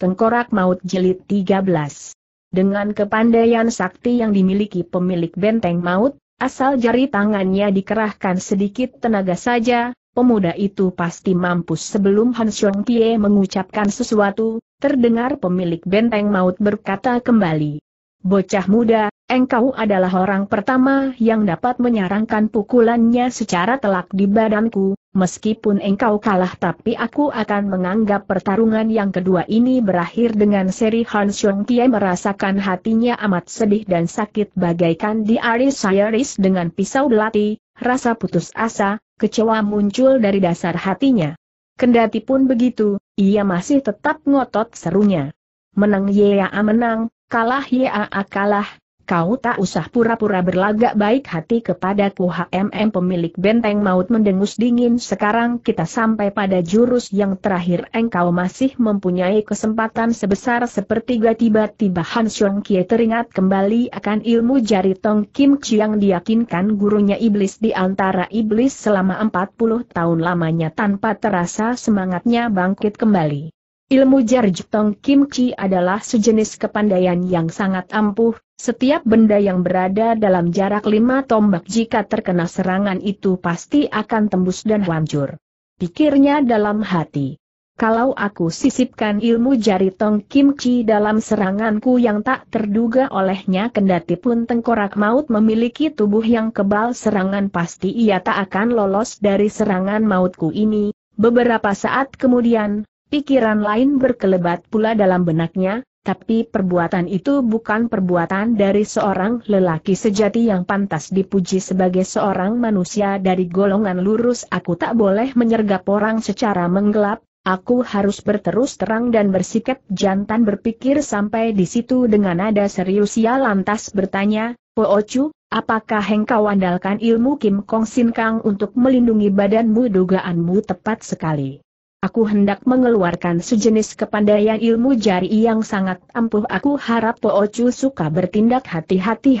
Tengkorak Maut Jelit 13. Dengan kepandaian sakti yang dimiliki pemilik benteng maut, asal jari tangannya dikerahkan sedikit tenaga saja, pemuda itu pasti mampus sebelum Han Xiong Pie mengucapkan sesuatu, terdengar pemilik benteng maut berkata kembali. Bocah muda, engkau adalah orang pertama yang dapat menyarankan pukulannya secara telak di badanku, Meskipun engkau kalah tapi aku akan menganggap pertarungan yang kedua ini berakhir dengan seri Han Xiong Kie merasakan hatinya amat sedih dan sakit bagaikan diaris-aris dengan pisau belati, rasa putus asa, kecewa muncul dari dasar hatinya. Kendati pun begitu, ia masih tetap ngotot serunya. Menang Yea menang, kalah Yea kalah, Kau tak usah pura-pura berlagak baik hati kepadaku HMM pemilik benteng maut mendengus dingin sekarang kita sampai pada jurus yang terakhir engkau masih mempunyai kesempatan sebesar sepertiga tiba-tiba Han Xiong Kie teringat kembali akan ilmu jari Tong Kim yang diyakinkan gurunya iblis di antara iblis selama 40 tahun lamanya tanpa terasa semangatnya bangkit kembali. Ilmu Jarjitong Kimchi adalah sejenis kepandaian yang sangat ampuh, setiap benda yang berada dalam jarak lima tombak jika terkena serangan itu pasti akan tembus dan hancur. Pikirnya dalam hati. Kalau aku sisipkan ilmu jari Tong Kimchi dalam seranganku yang tak terduga olehnya kendati pun tengkorak maut memiliki tubuh yang kebal serangan pasti ia tak akan lolos dari serangan mautku ini, Beberapa saat kemudian, Pikiran lain berkelebat pula dalam benaknya, tapi perbuatan itu bukan perbuatan dari seorang lelaki sejati yang pantas dipuji sebagai seorang manusia dari golongan lurus. Aku tak boleh menyergap orang secara menggelap, aku harus berterus terang dan bersikap jantan berpikir sampai di situ dengan nada serius ia lantas bertanya, Po Ocu, apakah engkau andalkan ilmu Kim Kong Sin Kang untuk melindungi badanmu dugaanmu tepat sekali. Aku hendak mengeluarkan sejenis kepandaian ilmu jari yang sangat ampuh. Aku harap Po Chu suka bertindak hati-hati.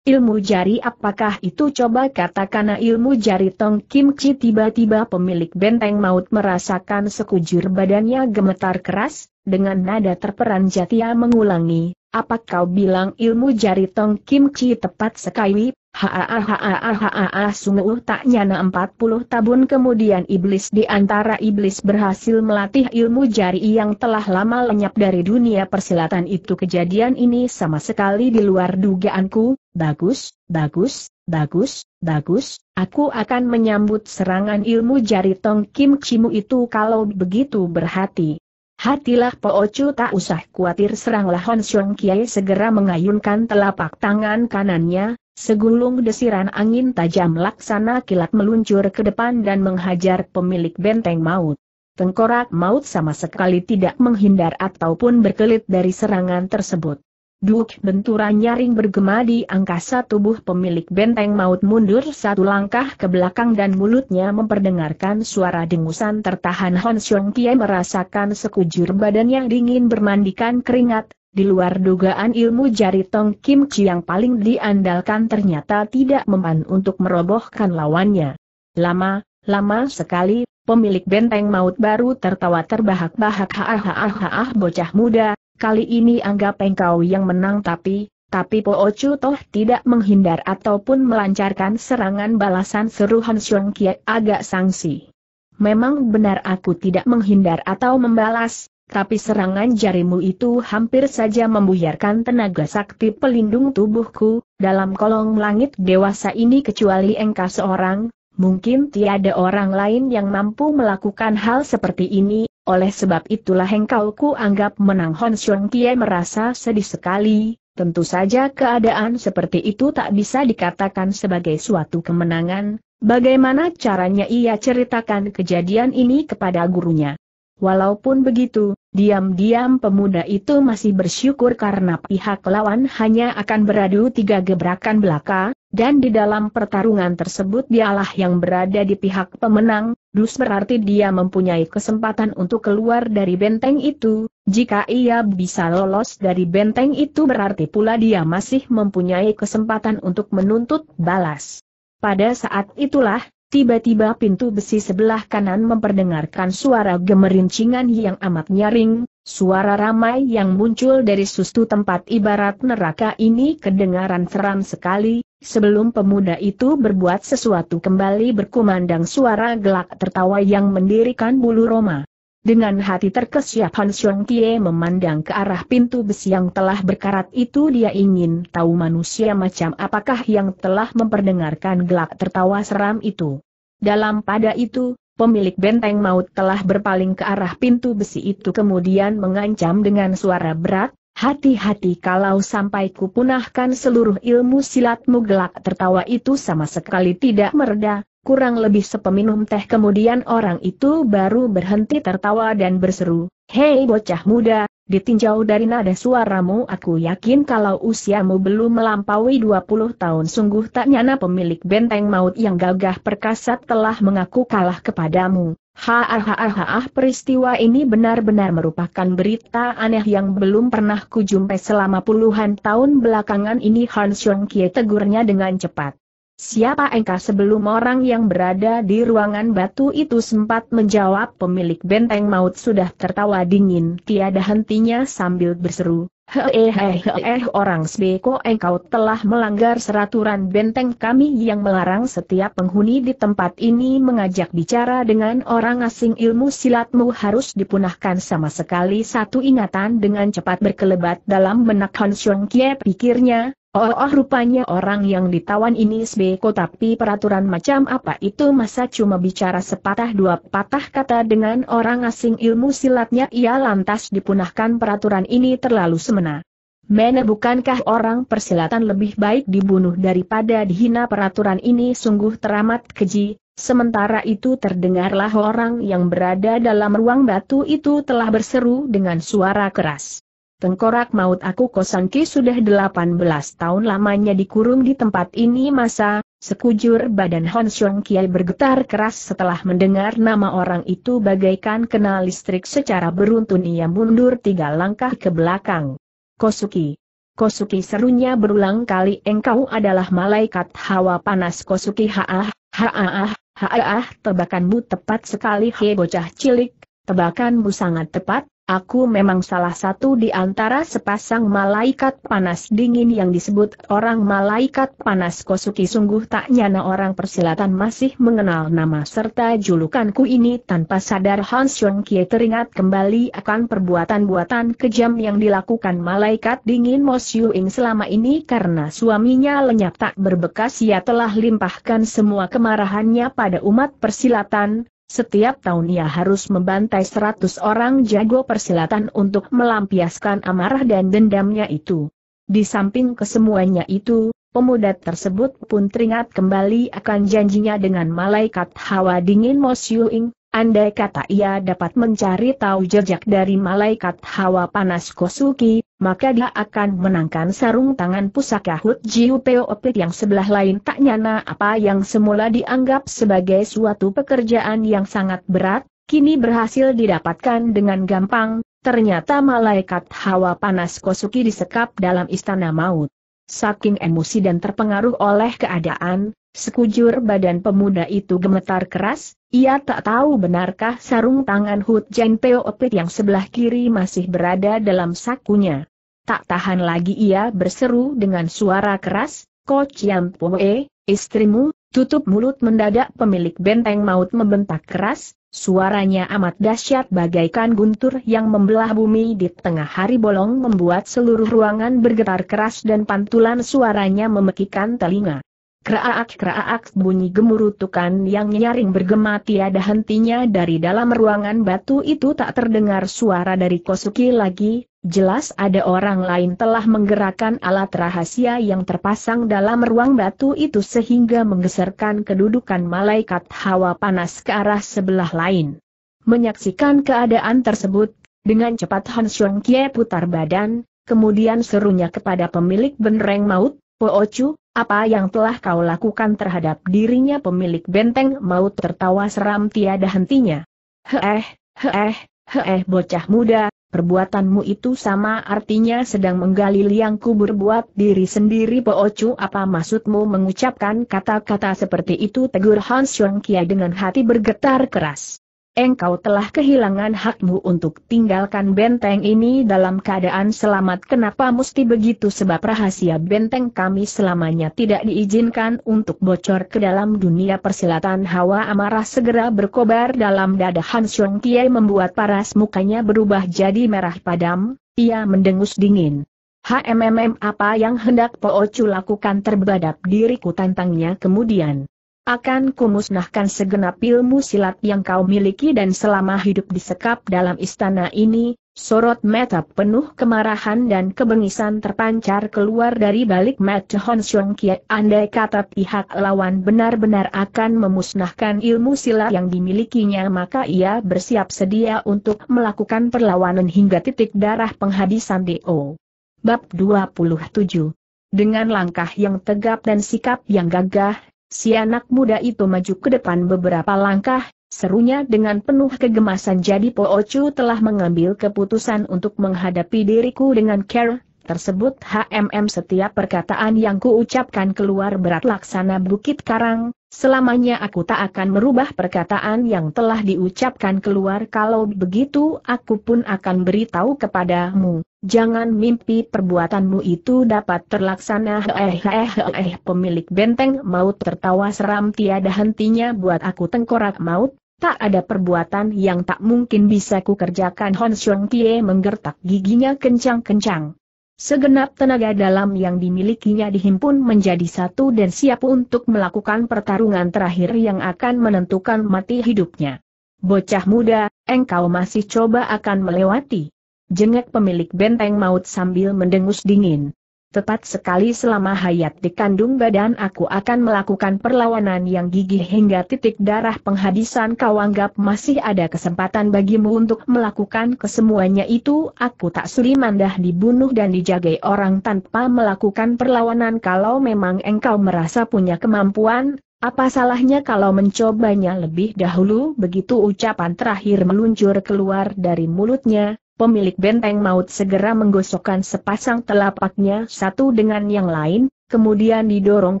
Ilmu jari apakah itu coba katakan ilmu jari Tong Kim Chi tiba-tiba pemilik benteng maut merasakan sekujur badannya gemetar keras, dengan nada terperanjat ia mengulangi, apa kau bilang ilmu jari Tong Kim Chi tepat sekali? Haa sungguh tak nyana 40 tahun kemudian iblis di antara iblis berhasil melatih ilmu jari yang telah lama lenyap dari dunia persilatan itu kejadian ini sama sekali di luar dugaanku, bagus, bagus, bagus, bagus, aku akan menyambut serangan ilmu jari Tong Kim Chimu itu kalau begitu berhati. Hatilah Po Chu tak usah khawatir seranglah Hon Xiong Kiai segera mengayunkan telapak tangan kanannya, segulung desiran angin tajam laksana kilat meluncur ke depan dan menghajar pemilik benteng maut. Tengkorak maut sama sekali tidak menghindar ataupun berkelit dari serangan tersebut. Duk benturan nyaring bergema di angkasa tubuh pemilik benteng maut mundur satu langkah ke belakang dan mulutnya memperdengarkan suara dengusan tertahan Hon Xiong Kie merasakan sekujur badannya dingin bermandikan keringat, di luar dugaan ilmu jari Tong Kim Chi yang paling diandalkan ternyata tidak mempan untuk merobohkan lawannya. Lama, lama sekali, pemilik benteng maut baru tertawa terbahak-bahak ha ha ha bocah muda, kali ini anggap engkau yang menang tapi, tapi Po Chu Toh tidak menghindar ataupun melancarkan serangan balasan seru Han Xiong Kiat agak sangsi. Memang benar aku tidak menghindar atau membalas, tapi serangan jarimu itu hampir saja membuyarkan tenaga sakti pelindung tubuhku, dalam kolong langit dewasa ini kecuali engkau seorang, mungkin tiada orang lain yang mampu melakukan hal seperti ini, oleh sebab itulah engkau ku anggap menang Hon Xiong Kie merasa sedih sekali, tentu saja keadaan seperti itu tak bisa dikatakan sebagai suatu kemenangan, bagaimana caranya ia ceritakan kejadian ini kepada gurunya. Walaupun begitu, diam-diam pemuda itu masih bersyukur karena pihak lawan hanya akan beradu tiga gebrakan belaka, dan di dalam pertarungan tersebut dialah yang berada di pihak pemenang, dus berarti dia mempunyai kesempatan untuk keluar dari benteng itu, jika ia bisa lolos dari benteng itu berarti pula dia masih mempunyai kesempatan untuk menuntut balas. Pada saat itulah, tiba-tiba pintu besi sebelah kanan memperdengarkan suara gemerincingan yang amat nyaring, Suara ramai yang muncul dari sustu tempat ibarat neraka ini kedengaran seram sekali, Sebelum pemuda itu berbuat sesuatu kembali berkumandang suara gelak tertawa yang mendirikan bulu Roma. Dengan hati terkesiap Han Xiong Tie memandang ke arah pintu besi yang telah berkarat itu dia ingin tahu manusia macam apakah yang telah memperdengarkan gelak tertawa seram itu. Dalam pada itu, pemilik benteng maut telah berpaling ke arah pintu besi itu kemudian mengancam dengan suara berat, Hati-hati kalau sampai kupunahkan seluruh ilmu silatmu gelak tertawa itu sama sekali tidak mereda, kurang lebih sepeminum teh kemudian orang itu baru berhenti tertawa dan berseru, Hei bocah muda, ditinjau dari nada suaramu aku yakin kalau usiamu belum melampaui 20 tahun sungguh tak nyana pemilik benteng maut yang gagah perkasa telah mengaku kalah kepadamu, Haar peristiwa ini benar-benar merupakan berita aneh yang belum pernah kujumpai selama puluhan tahun belakangan ini Han Xiong Kie tegurnya dengan cepat. Siapa engkau sebelum orang yang berada di ruangan batu itu sempat menjawab pemilik benteng maut sudah tertawa dingin tiada hentinya sambil berseru. Hehehe eh, orang Sbeko, engkau eh, telah melanggar seraturan benteng kami yang melarang setiap penghuni di tempat ini mengajak bicara dengan orang asing ilmu silatmu harus dipunahkan sama sekali satu ingatan dengan cepat berkelebat dalam menekan Xiong Kie pikirnya, Oh, oh rupanya orang yang ditawan ini sebeko tapi peraturan macam apa itu masa cuma bicara sepatah dua patah kata dengan orang asing ilmu silatnya ia lantas dipunahkan peraturan ini terlalu semena. Mene bukankah orang persilatan lebih baik dibunuh daripada dihina peraturan ini sungguh teramat keji, sementara itu terdengarlah orang yang berada dalam ruang batu itu telah berseru dengan suara keras. Tengkorak maut aku kosangki sudah 18 tahun lamanya dikurung di tempat ini masa, sekujur badan Hon Xiong Kiai bergetar keras setelah mendengar nama orang itu bagaikan kenal listrik secara beruntun ia mundur tiga langkah ke belakang. Kosuki. Kosuki serunya berulang kali engkau adalah malaikat hawa panas Kosuki haah, haah, haah, tebakanmu tepat sekali he bocah cilik, tebakanmu sangat tepat, Aku memang salah satu di antara sepasang malaikat panas dingin yang disebut orang malaikat panas Kosuki sungguh tak nyana orang persilatan masih mengenal nama serta julukanku ini tanpa sadar Hans Yong Kie teringat kembali akan perbuatan-buatan kejam yang dilakukan malaikat dingin Mo Ing selama ini karena suaminya lenyap tak berbekas ia telah limpahkan semua kemarahannya pada umat persilatan, setiap tahun ia harus membantai seratus orang jago persilatan untuk melampiaskan amarah dan dendamnya itu. Di samping kesemuanya itu, pemuda tersebut pun teringat kembali akan janjinya dengan malaikat hawa dingin Mosyuing, andai kata ia dapat mencari tahu jejak dari malaikat hawa panas Kosuki, maka dia akan menangkan sarung tangan pusaka Hut Jiu Peo Opik yang sebelah lain tak nyana apa yang semula dianggap sebagai suatu pekerjaan yang sangat berat, kini berhasil didapatkan dengan gampang, ternyata malaikat hawa panas Kosuki disekap dalam istana maut. Saking emosi dan terpengaruh oleh keadaan, sekujur badan pemuda itu gemetar keras, ia tak tahu benarkah sarung tangan Hut Jen opit yang sebelah kiri masih berada dalam sakunya. Tak tahan lagi ia berseru dengan suara keras, Coach Yam Poe, istrimu, tutup mulut mendadak pemilik benteng maut membentak keras, Suaranya amat dahsyat bagaikan guntur yang membelah bumi di tengah hari bolong membuat seluruh ruangan bergetar keras dan pantulan suaranya memekikan telinga. Kraak-kraak bunyi gemurutukan yang nyaring bergema tiada hentinya dari dalam ruangan batu itu tak terdengar suara dari Kosuki lagi, Jelas ada orang lain telah menggerakkan alat rahasia yang terpasang dalam ruang batu itu sehingga menggeserkan kedudukan malaikat hawa panas ke arah sebelah lain. Menyaksikan keadaan tersebut, dengan cepat Han Xiong Kie putar badan, kemudian serunya kepada pemilik benreng maut, Po Chu. apa yang telah kau lakukan terhadap dirinya pemilik benteng maut tertawa seram tiada hentinya. Heeh, heeh, heeh bocah muda, perbuatanmu itu sama artinya sedang menggali liang kubur buat diri sendiri Poocu apa maksudmu mengucapkan kata-kata seperti itu tegur Hans Xiong Kia dengan hati bergetar keras engkau telah kehilangan hakmu untuk tinggalkan benteng ini dalam keadaan selamat. Kenapa mesti begitu? Sebab rahasia benteng kami selamanya tidak diizinkan untuk bocor ke dalam dunia persilatan. Hawa amarah segera berkobar dalam dada Han Xiong Kiai membuat paras mukanya berubah jadi merah padam, ia mendengus dingin. HMMM apa yang hendak Po Ocu lakukan terhadap diriku tantangnya kemudian. Akan kumusnahkan segenap ilmu silat yang kau miliki dan selama hidup disekap dalam istana ini, sorot mata penuh kemarahan dan kebengisan terpancar keluar dari balik mata Hon Xiong Kiat. Andai kata pihak lawan benar-benar akan memusnahkan ilmu silat yang dimilikinya maka ia bersiap sedia untuk melakukan perlawanan hingga titik darah penghabisan D.O. Bab 27 Dengan langkah yang tegap dan sikap yang gagah, Si anak muda itu maju ke depan beberapa langkah, serunya dengan penuh kegemasan jadi Po Ocu telah mengambil keputusan untuk menghadapi diriku dengan care, tersebut HMM setiap perkataan yang kuucapkan keluar berat laksana bukit karang, Selamanya aku tak akan merubah perkataan yang telah diucapkan keluar kalau begitu aku pun akan beritahu kepadamu, jangan mimpi perbuatanmu itu dapat terlaksana eh pemilik benteng maut tertawa seram tiada hentinya buat aku tengkorak maut, tak ada perbuatan yang tak mungkin bisa kukerjakan Hon Xiong Tie menggertak giginya kencang-kencang. Segenap tenaga dalam yang dimilikinya dihimpun menjadi satu dan siap untuk melakukan pertarungan terakhir yang akan menentukan mati hidupnya. Bocah muda, engkau masih coba akan melewati. Jengek pemilik benteng maut sambil mendengus dingin tepat sekali selama hayat di kandung badan aku akan melakukan perlawanan yang gigih hingga titik darah penghabisan kau anggap masih ada kesempatan bagimu untuk melakukan kesemuanya itu aku tak suri mandah dibunuh dan dijagai orang tanpa melakukan perlawanan kalau memang engkau merasa punya kemampuan, apa salahnya kalau mencobanya lebih dahulu begitu ucapan terakhir meluncur keluar dari mulutnya, pemilik benteng maut segera menggosokkan sepasang telapaknya satu dengan yang lain, kemudian didorong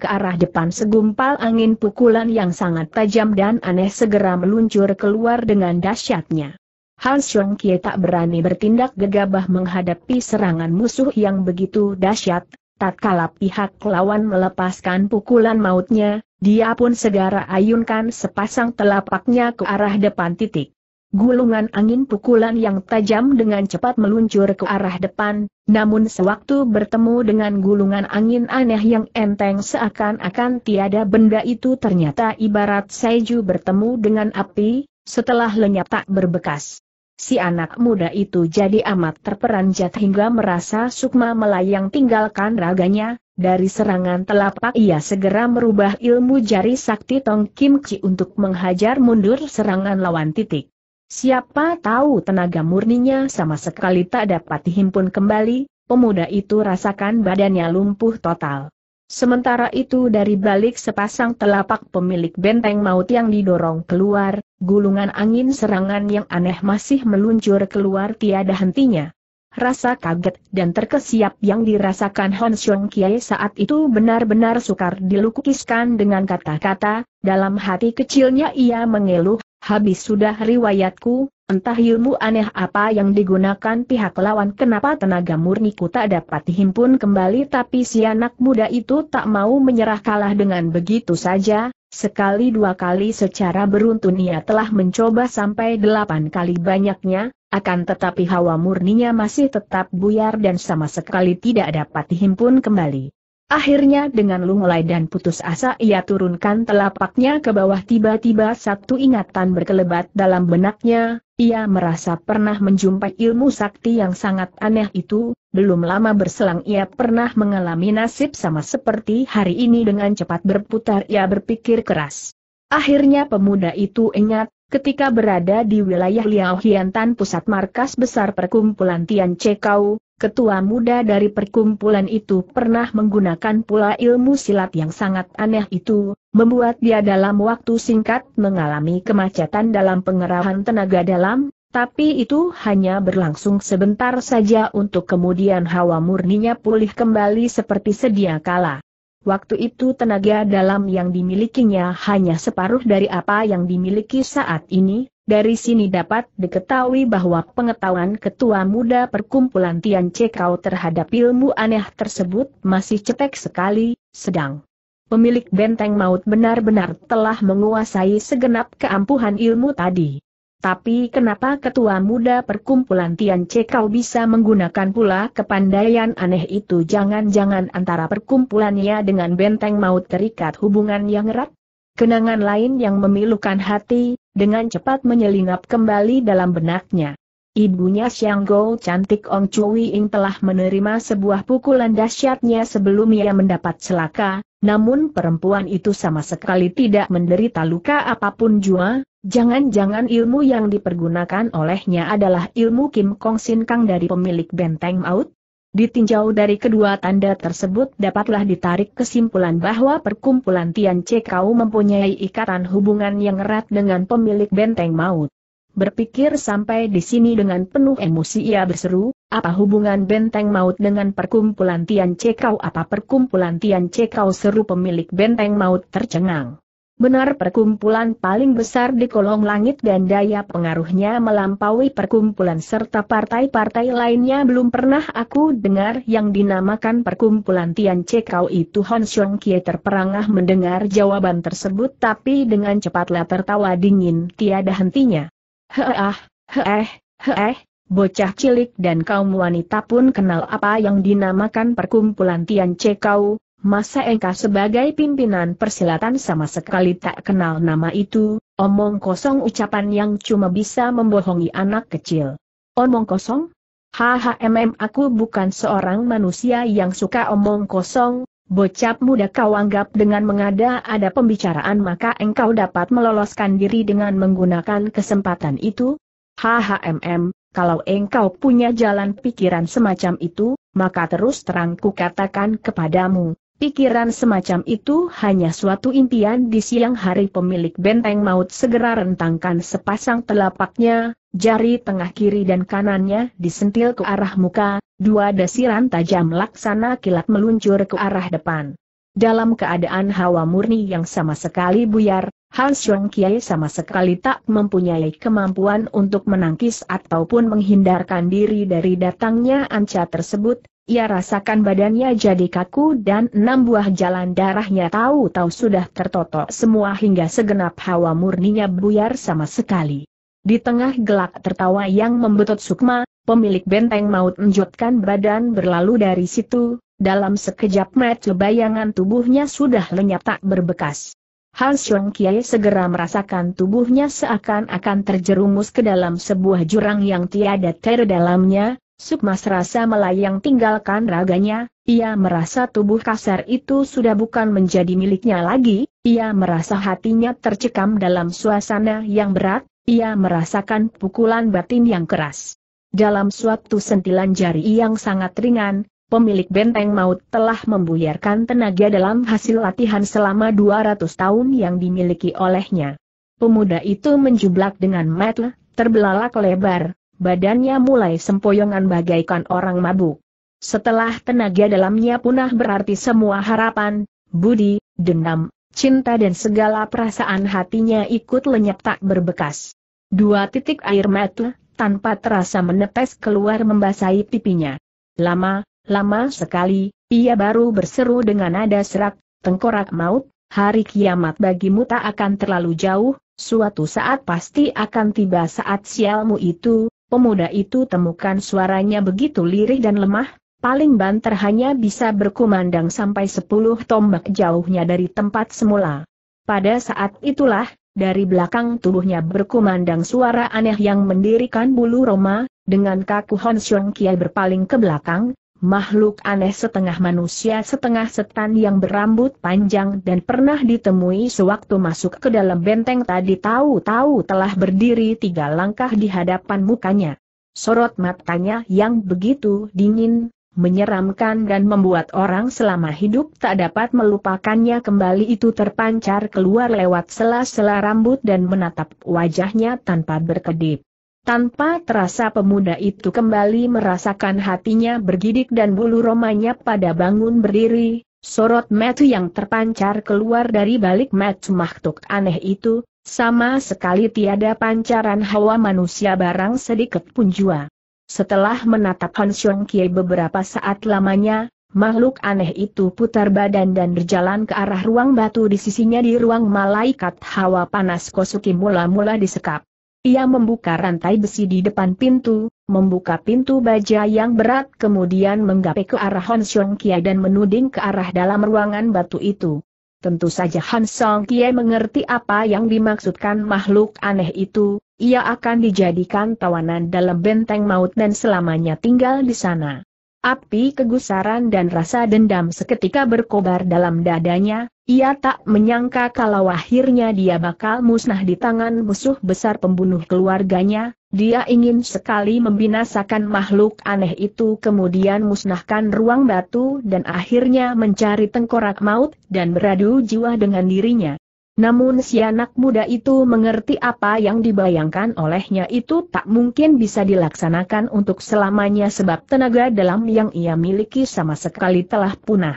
ke arah depan segumpal angin pukulan yang sangat tajam dan aneh segera meluncur keluar dengan dahsyatnya. Han Xiong Kie tak berani bertindak gegabah menghadapi serangan musuh yang begitu dahsyat, tatkala pihak lawan melepaskan pukulan mautnya, dia pun segera ayunkan sepasang telapaknya ke arah depan titik. Gulungan angin pukulan yang tajam dengan cepat meluncur ke arah depan, namun sewaktu bertemu dengan gulungan angin aneh yang enteng seakan-akan tiada benda itu ternyata ibarat seju bertemu dengan api, setelah lenyap tak berbekas. Si anak muda itu jadi amat terperanjat hingga merasa sukma melayang tinggalkan raganya, dari serangan telapak ia segera merubah ilmu jari sakti Tong Kim Chi untuk menghajar mundur serangan lawan titik. Siapa tahu tenaga murninya sama sekali tak dapat dihimpun kembali, pemuda itu rasakan badannya lumpuh total. Sementara itu dari balik sepasang telapak pemilik benteng maut yang didorong keluar, gulungan angin serangan yang aneh masih meluncur keluar tiada hentinya. Rasa kaget dan terkesiap yang dirasakan Han Xiong Kiai saat itu benar-benar sukar dilukiskan dengan kata-kata, dalam hati kecilnya ia mengeluh, Habis sudah riwayatku, entah ilmu aneh apa yang digunakan pihak lawan kenapa tenaga murniku tak dapat dihimpun kembali tapi si anak muda itu tak mau menyerah kalah dengan begitu saja, sekali dua kali secara beruntun ia telah mencoba sampai delapan kali banyaknya, akan tetapi hawa murninya masih tetap buyar dan sama sekali tidak dapat dihimpun kembali. Akhirnya dengan lunglai dan putus asa ia turunkan telapaknya ke bawah tiba-tiba satu ingatan berkelebat dalam benaknya, ia merasa pernah menjumpai ilmu sakti yang sangat aneh itu, belum lama berselang ia pernah mengalami nasib sama seperti hari ini dengan cepat berputar ia berpikir keras. Akhirnya pemuda itu ingat, ketika berada di wilayah Liao Tan pusat markas besar perkumpulan Tian Chekau, Ketua muda dari perkumpulan itu pernah menggunakan pula ilmu silat yang sangat aneh itu, membuat dia dalam waktu singkat mengalami kemacetan dalam pengerahan tenaga dalam, tapi itu hanya berlangsung sebentar saja untuk kemudian hawa murninya pulih kembali seperti sedia kala. Waktu itu tenaga dalam yang dimilikinya hanya separuh dari apa yang dimiliki saat ini, dari sini dapat diketahui bahwa pengetahuan ketua muda perkumpulan Tian Cekau terhadap ilmu aneh tersebut masih cetek sekali, sedang pemilik benteng maut benar-benar telah menguasai segenap keampuhan ilmu tadi. Tapi kenapa ketua muda perkumpulan Tian Cekau bisa menggunakan pula kepandaian aneh itu jangan-jangan antara perkumpulannya dengan benteng maut terikat hubungan yang erat? Kenangan lain yang memilukan hati, dengan cepat menyelinap kembali dalam benaknya. Ibunya Xiang Go, cantik Ong Chui Ing telah menerima sebuah pukulan dahsyatnya sebelum ia mendapat celaka, namun perempuan itu sama sekali tidak menderita luka apapun jua, jangan-jangan ilmu yang dipergunakan olehnya adalah ilmu Kim Kong Sin Kang dari pemilik benteng maut? Ditinjau dari kedua tanda tersebut dapatlah ditarik kesimpulan bahwa perkumpulan Tian Cekau mempunyai ikatan hubungan yang erat dengan pemilik benteng maut. Berpikir sampai di sini dengan penuh emosi ia berseru, apa hubungan benteng maut dengan perkumpulan Tian Cekau apa perkumpulan Tian Cekau seru pemilik benteng maut tercengang. Benar perkumpulan paling besar di kolong langit dan daya pengaruhnya melampaui perkumpulan serta partai-partai lainnya belum pernah aku dengar yang dinamakan perkumpulan Tian Kau itu Hon Xiong Kie terperangah mendengar jawaban tersebut tapi dengan cepatlah tertawa dingin tiada hentinya. Heeh, heeh, heeh, bocah cilik dan kaum wanita pun kenal apa yang dinamakan perkumpulan Tian Kau, Masa engkau sebagai pimpinan persilatan sama sekali tak kenal nama itu, omong kosong ucapan yang cuma bisa membohongi anak kecil. Omong kosong? mm aku bukan seorang manusia yang suka omong kosong, bocap muda kau anggap dengan mengada-ada pembicaraan maka engkau dapat meloloskan diri dengan menggunakan kesempatan itu? mm, kalau engkau punya jalan pikiran semacam itu, maka terus terang ku katakan kepadamu, Pikiran semacam itu hanya suatu impian di siang hari pemilik benteng maut segera rentangkan sepasang telapaknya, jari tengah kiri dan kanannya disentil ke arah muka, dua desiran tajam laksana kilat meluncur ke arah depan. Dalam keadaan hawa murni yang sama sekali buyar, Han Xiong Kiai sama sekali tak mempunyai kemampuan untuk menangkis ataupun menghindarkan diri dari datangnya anca tersebut, ia rasakan badannya jadi kaku dan enam buah jalan darahnya tahu-tahu sudah tertotok semua hingga segenap hawa murninya buyar sama sekali. Di tengah gelak tertawa yang membetut sukma, pemilik benteng maut menjutkan badan berlalu dari situ, dalam sekejap mata bayangan tubuhnya sudah lenyap tak berbekas. Hans Xiong Kiai segera merasakan tubuhnya seakan-akan terjerumus ke dalam sebuah jurang yang tiada terdalamnya. Sukmas rasa melayang tinggalkan raganya, ia merasa tubuh kasar itu sudah bukan menjadi miliknya lagi, ia merasa hatinya tercekam dalam suasana yang berat, ia merasakan pukulan batin yang keras. Dalam suatu sentilan jari yang sangat ringan, pemilik benteng maut telah membuyarkan tenaga dalam hasil latihan selama 200 tahun yang dimiliki olehnya. Pemuda itu menjublak dengan metel, terbelalak lebar, badannya mulai sempoyongan bagaikan orang mabuk. Setelah tenaga dalamnya punah berarti semua harapan, budi, dendam, cinta dan segala perasaan hatinya ikut lenyap tak berbekas. Dua titik air mata, tanpa terasa menetes keluar membasahi pipinya. Lama, lama sekali, ia baru berseru dengan nada serak, tengkorak maut, hari kiamat bagimu tak akan terlalu jauh, suatu saat pasti akan tiba saat sialmu itu, pemuda itu temukan suaranya begitu lirih dan lemah, paling banter hanya bisa berkumandang sampai sepuluh tombak jauhnya dari tempat semula. Pada saat itulah, dari belakang tubuhnya berkumandang suara aneh yang mendirikan bulu Roma, dengan kaku Hon Xiong Kiai berpaling ke belakang, makhluk aneh setengah manusia setengah setan yang berambut panjang dan pernah ditemui sewaktu masuk ke dalam benteng tadi tahu-tahu telah berdiri tiga langkah di hadapan mukanya. Sorot matanya yang begitu dingin, menyeramkan dan membuat orang selama hidup tak dapat melupakannya kembali itu terpancar keluar lewat sela-sela rambut dan menatap wajahnya tanpa berkedip. Tanpa terasa pemuda itu kembali merasakan hatinya bergidik dan bulu romanya pada bangun berdiri, sorot metu yang terpancar keluar dari balik metu makhluk aneh itu, sama sekali tiada pancaran hawa manusia barang sedikit pun jua. Setelah menatap Han Xiong Kie beberapa saat lamanya, makhluk aneh itu putar badan dan berjalan ke arah ruang batu di sisinya di ruang malaikat hawa panas Kosuki mula-mula disekap. Ia membuka rantai besi di depan pintu, membuka pintu baja yang berat kemudian menggapai ke arah Han Song Kie dan menuding ke arah dalam ruangan batu itu. Tentu saja Han Song Kie mengerti apa yang dimaksudkan makhluk aneh itu, ia akan dijadikan tawanan dalam benteng maut dan selamanya tinggal di sana. Api kegusaran dan rasa dendam seketika berkobar dalam dadanya, ia tak menyangka kalau akhirnya dia bakal musnah di tangan musuh besar pembunuh keluarganya, dia ingin sekali membinasakan makhluk aneh itu kemudian musnahkan ruang batu dan akhirnya mencari tengkorak maut dan beradu jiwa dengan dirinya. Namun si anak muda itu mengerti apa yang dibayangkan olehnya itu tak mungkin bisa dilaksanakan untuk selamanya sebab tenaga dalam yang ia miliki sama sekali telah punah.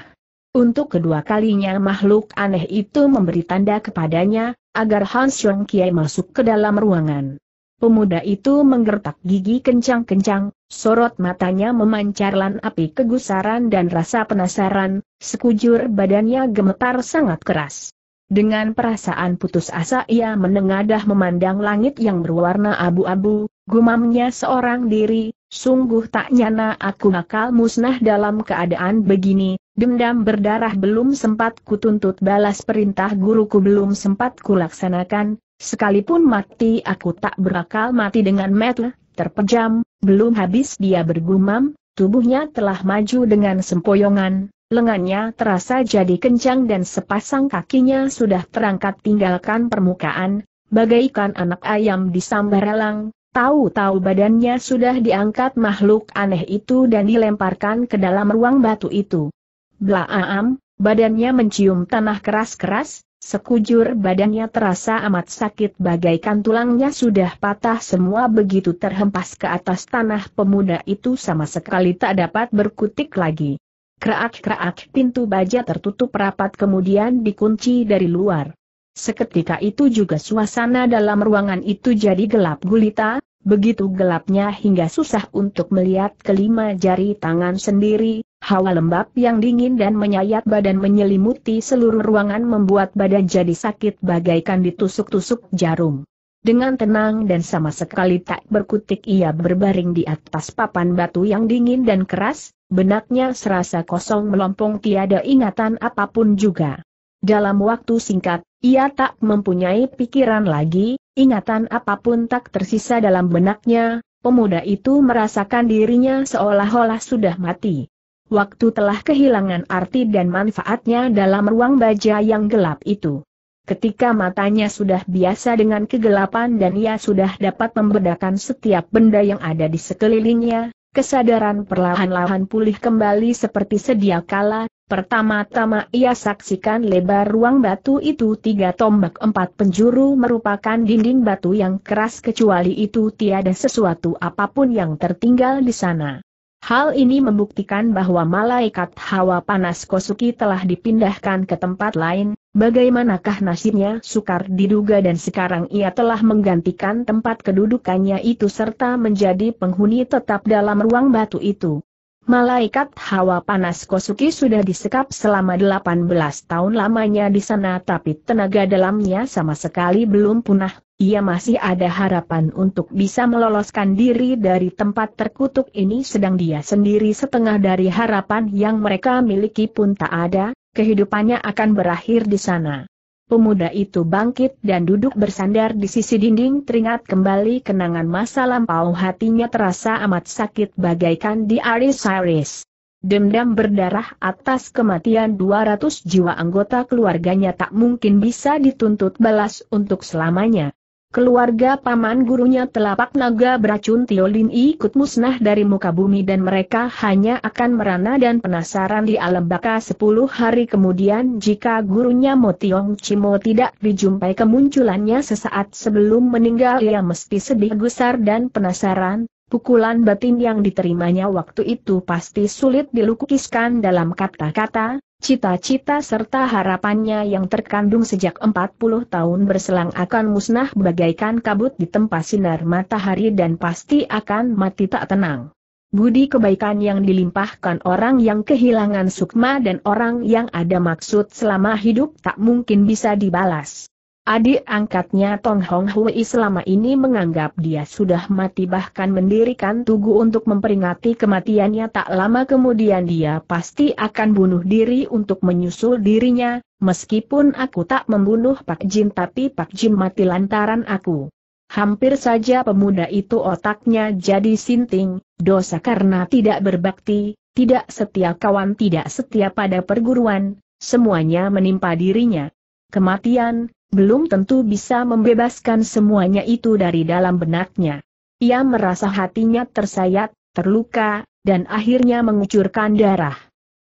Untuk kedua kalinya makhluk aneh itu memberi tanda kepadanya, agar Han Xiong Kiai masuk ke dalam ruangan. Pemuda itu menggertak gigi kencang-kencang, sorot matanya memancarkan api kegusaran dan rasa penasaran, sekujur badannya gemetar sangat keras. Dengan perasaan putus asa ia menengadah memandang langit yang berwarna abu-abu, gumamnya seorang diri, sungguh tak nyana aku nakal musnah dalam keadaan begini, dendam berdarah belum sempat kutuntut balas perintah guruku belum sempat kulaksanakan, sekalipun mati aku tak berakal mati dengan metel, terpejam, belum habis dia bergumam, tubuhnya telah maju dengan sempoyongan, lengannya terasa jadi kencang dan sepasang kakinya sudah terangkat tinggalkan permukaan, bagaikan anak ayam di elang. tahu-tahu badannya sudah diangkat makhluk aneh itu dan dilemparkan ke dalam ruang batu itu. Blaam, badannya mencium tanah keras-keras, sekujur badannya terasa amat sakit bagaikan tulangnya sudah patah semua begitu terhempas ke atas tanah pemuda itu sama sekali tak dapat berkutik lagi. Kerak-kerak pintu baja tertutup rapat kemudian dikunci dari luar. Seketika itu juga suasana dalam ruangan itu jadi gelap gulita, begitu gelapnya hingga susah untuk melihat kelima jari tangan sendiri, hawa lembab yang dingin dan menyayat badan menyelimuti seluruh ruangan membuat badan jadi sakit bagaikan ditusuk-tusuk jarum. Dengan tenang dan sama sekali tak berkutik ia berbaring di atas papan batu yang dingin dan keras, benaknya serasa kosong melompong tiada ingatan apapun juga. Dalam waktu singkat, ia tak mempunyai pikiran lagi, ingatan apapun tak tersisa dalam benaknya, pemuda itu merasakan dirinya seolah-olah sudah mati. Waktu telah kehilangan arti dan manfaatnya dalam ruang baja yang gelap itu. Ketika matanya sudah biasa dengan kegelapan dan ia sudah dapat membedakan setiap benda yang ada di sekelilingnya, Kesadaran perlahan-lahan pulih kembali seperti sedia kala, pertama-tama ia saksikan lebar ruang batu itu tiga tombak empat penjuru merupakan dinding batu yang keras kecuali itu tiada sesuatu apapun yang tertinggal di sana. Hal ini membuktikan bahwa malaikat hawa panas Kosuki telah dipindahkan ke tempat lain, Bagaimanakah nasibnya sukar diduga dan sekarang ia telah menggantikan tempat kedudukannya itu serta menjadi penghuni tetap dalam ruang batu itu. Malaikat hawa panas Kosuki sudah disekap selama 18 tahun lamanya di sana tapi tenaga dalamnya sama sekali belum punah, ia masih ada harapan untuk bisa meloloskan diri dari tempat terkutuk ini sedang dia sendiri setengah dari harapan yang mereka miliki pun tak ada, kehidupannya akan berakhir di sana. Pemuda itu bangkit dan duduk bersandar di sisi dinding teringat kembali kenangan masa lampau hatinya terasa amat sakit bagaikan di aris-aris. Dendam berdarah atas kematian 200 jiwa anggota keluarganya tak mungkin bisa dituntut balas untuk selamanya. Keluarga paman gurunya telapak naga beracun Tiolin ikut musnah dari muka bumi dan mereka hanya akan merana dan penasaran di alam baka sepuluh hari kemudian jika gurunya Motiong Cimo tidak dijumpai kemunculannya sesaat sebelum meninggal ia mesti sedih gusar dan penasaran, Pukulan batin yang diterimanya waktu itu pasti sulit dilukiskan dalam kata-kata, cita-cita serta harapannya yang terkandung sejak 40 tahun berselang akan musnah bagaikan kabut di tempat sinar matahari dan pasti akan mati tak tenang. Budi kebaikan yang dilimpahkan orang yang kehilangan sukma dan orang yang ada maksud selama hidup tak mungkin bisa dibalas. Adik angkatnya Tong Hong Hui selama ini menganggap dia sudah mati bahkan mendirikan tugu untuk memperingati kematiannya tak lama kemudian dia pasti akan bunuh diri untuk menyusul dirinya, meskipun aku tak membunuh Pak Jin tapi Pak Jin mati lantaran aku. Hampir saja pemuda itu otaknya jadi sinting, dosa karena tidak berbakti, tidak setia kawan tidak setia pada perguruan, semuanya menimpa dirinya. Kematian, belum tentu bisa membebaskan semuanya itu dari dalam benaknya. Ia merasa hatinya tersayat, terluka, dan akhirnya mengucurkan darah.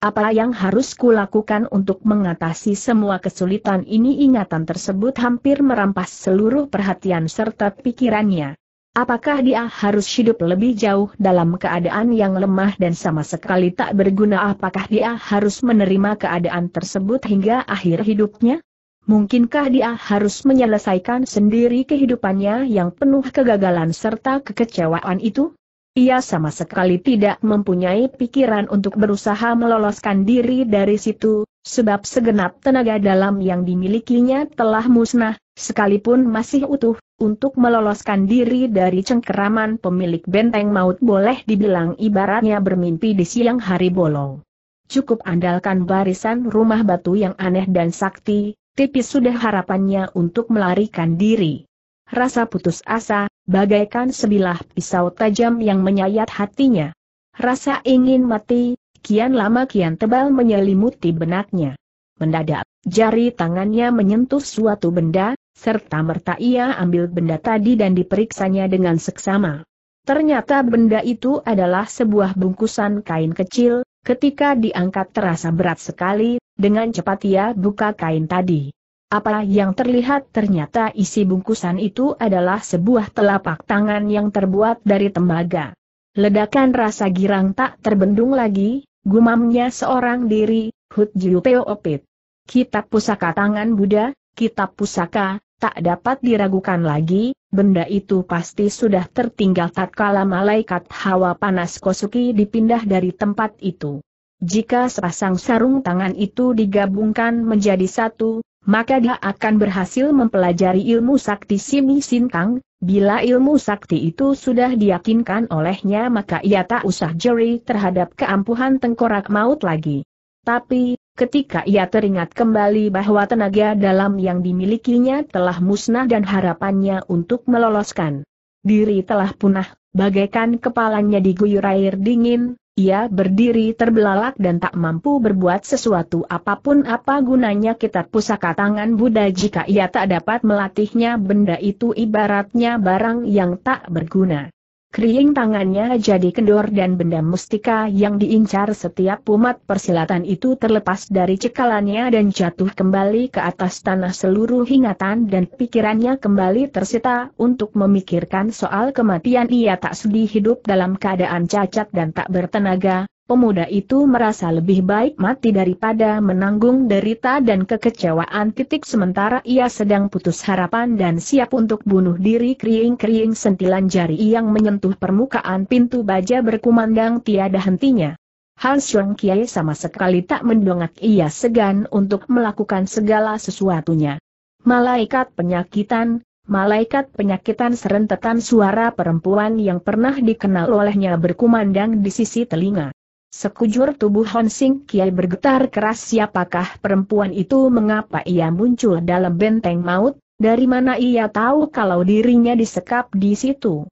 Apa yang harus kulakukan untuk mengatasi semua kesulitan ini ingatan tersebut hampir merampas seluruh perhatian serta pikirannya. Apakah dia harus hidup lebih jauh dalam keadaan yang lemah dan sama sekali tak berguna? Apakah dia harus menerima keadaan tersebut hingga akhir hidupnya? Mungkinkah dia harus menyelesaikan sendiri kehidupannya yang penuh kegagalan serta kekecewaan itu? Ia sama sekali tidak mempunyai pikiran untuk berusaha meloloskan diri dari situ, sebab segenap tenaga dalam yang dimilikinya telah musnah, sekalipun masih utuh, untuk meloloskan diri dari cengkeraman pemilik benteng maut boleh dibilang ibaratnya bermimpi di siang hari bolong. Cukup andalkan barisan rumah batu yang aneh dan sakti, tipis sudah harapannya untuk melarikan diri. Rasa putus asa, bagaikan sebilah pisau tajam yang menyayat hatinya. Rasa ingin mati, kian lama kian tebal menyelimuti benaknya. Mendadak, jari tangannya menyentuh suatu benda, serta merta ia ambil benda tadi dan diperiksanya dengan seksama. Ternyata benda itu adalah sebuah bungkusan kain kecil, ketika diangkat terasa berat sekali, dengan cepat ia buka kain tadi. Apa yang terlihat ternyata isi bungkusan itu adalah sebuah telapak tangan yang terbuat dari tembaga. Ledakan rasa girang tak terbendung lagi, gumamnya seorang diri, Hut Teo Opit. Kitab pusaka tangan Buddha, kitab pusaka, tak dapat diragukan lagi, benda itu pasti sudah tertinggal tatkala malaikat hawa panas Kosuki dipindah dari tempat itu. Jika sepasang sarung tangan itu digabungkan menjadi satu, maka dia akan berhasil mempelajari ilmu sakti Simi Sintang, bila ilmu sakti itu sudah diyakinkan olehnya maka ia tak usah jeri terhadap keampuhan tengkorak maut lagi. Tapi, ketika ia teringat kembali bahwa tenaga dalam yang dimilikinya telah musnah dan harapannya untuk meloloskan diri telah punah, bagaikan kepalanya diguyur air dingin, ia berdiri terbelalak dan tak mampu berbuat sesuatu apapun apa gunanya kita pusaka tangan Buddha jika ia tak dapat melatihnya benda itu ibaratnya barang yang tak berguna. Kering tangannya jadi kendor dan benda mustika yang diincar setiap umat persilatan itu terlepas dari cekalannya dan jatuh kembali ke atas tanah seluruh ingatan dan pikirannya kembali tersita untuk memikirkan soal kematian ia tak sedih hidup dalam keadaan cacat dan tak bertenaga, pemuda itu merasa lebih baik mati daripada menanggung derita dan kekecewaan titik sementara ia sedang putus harapan dan siap untuk bunuh diri kering-kering sentilan jari yang menyentuh permukaan pintu baja berkumandang tiada hentinya. Han Xiong Kiai sama sekali tak mendongak ia segan untuk melakukan segala sesuatunya. Malaikat penyakitan, malaikat penyakitan serentetan suara perempuan yang pernah dikenal olehnya berkumandang di sisi telinga. Sekujur tubuh Hon Sing Kiai bergetar keras siapakah perempuan itu mengapa ia muncul dalam benteng maut, dari mana ia tahu kalau dirinya disekap di situ.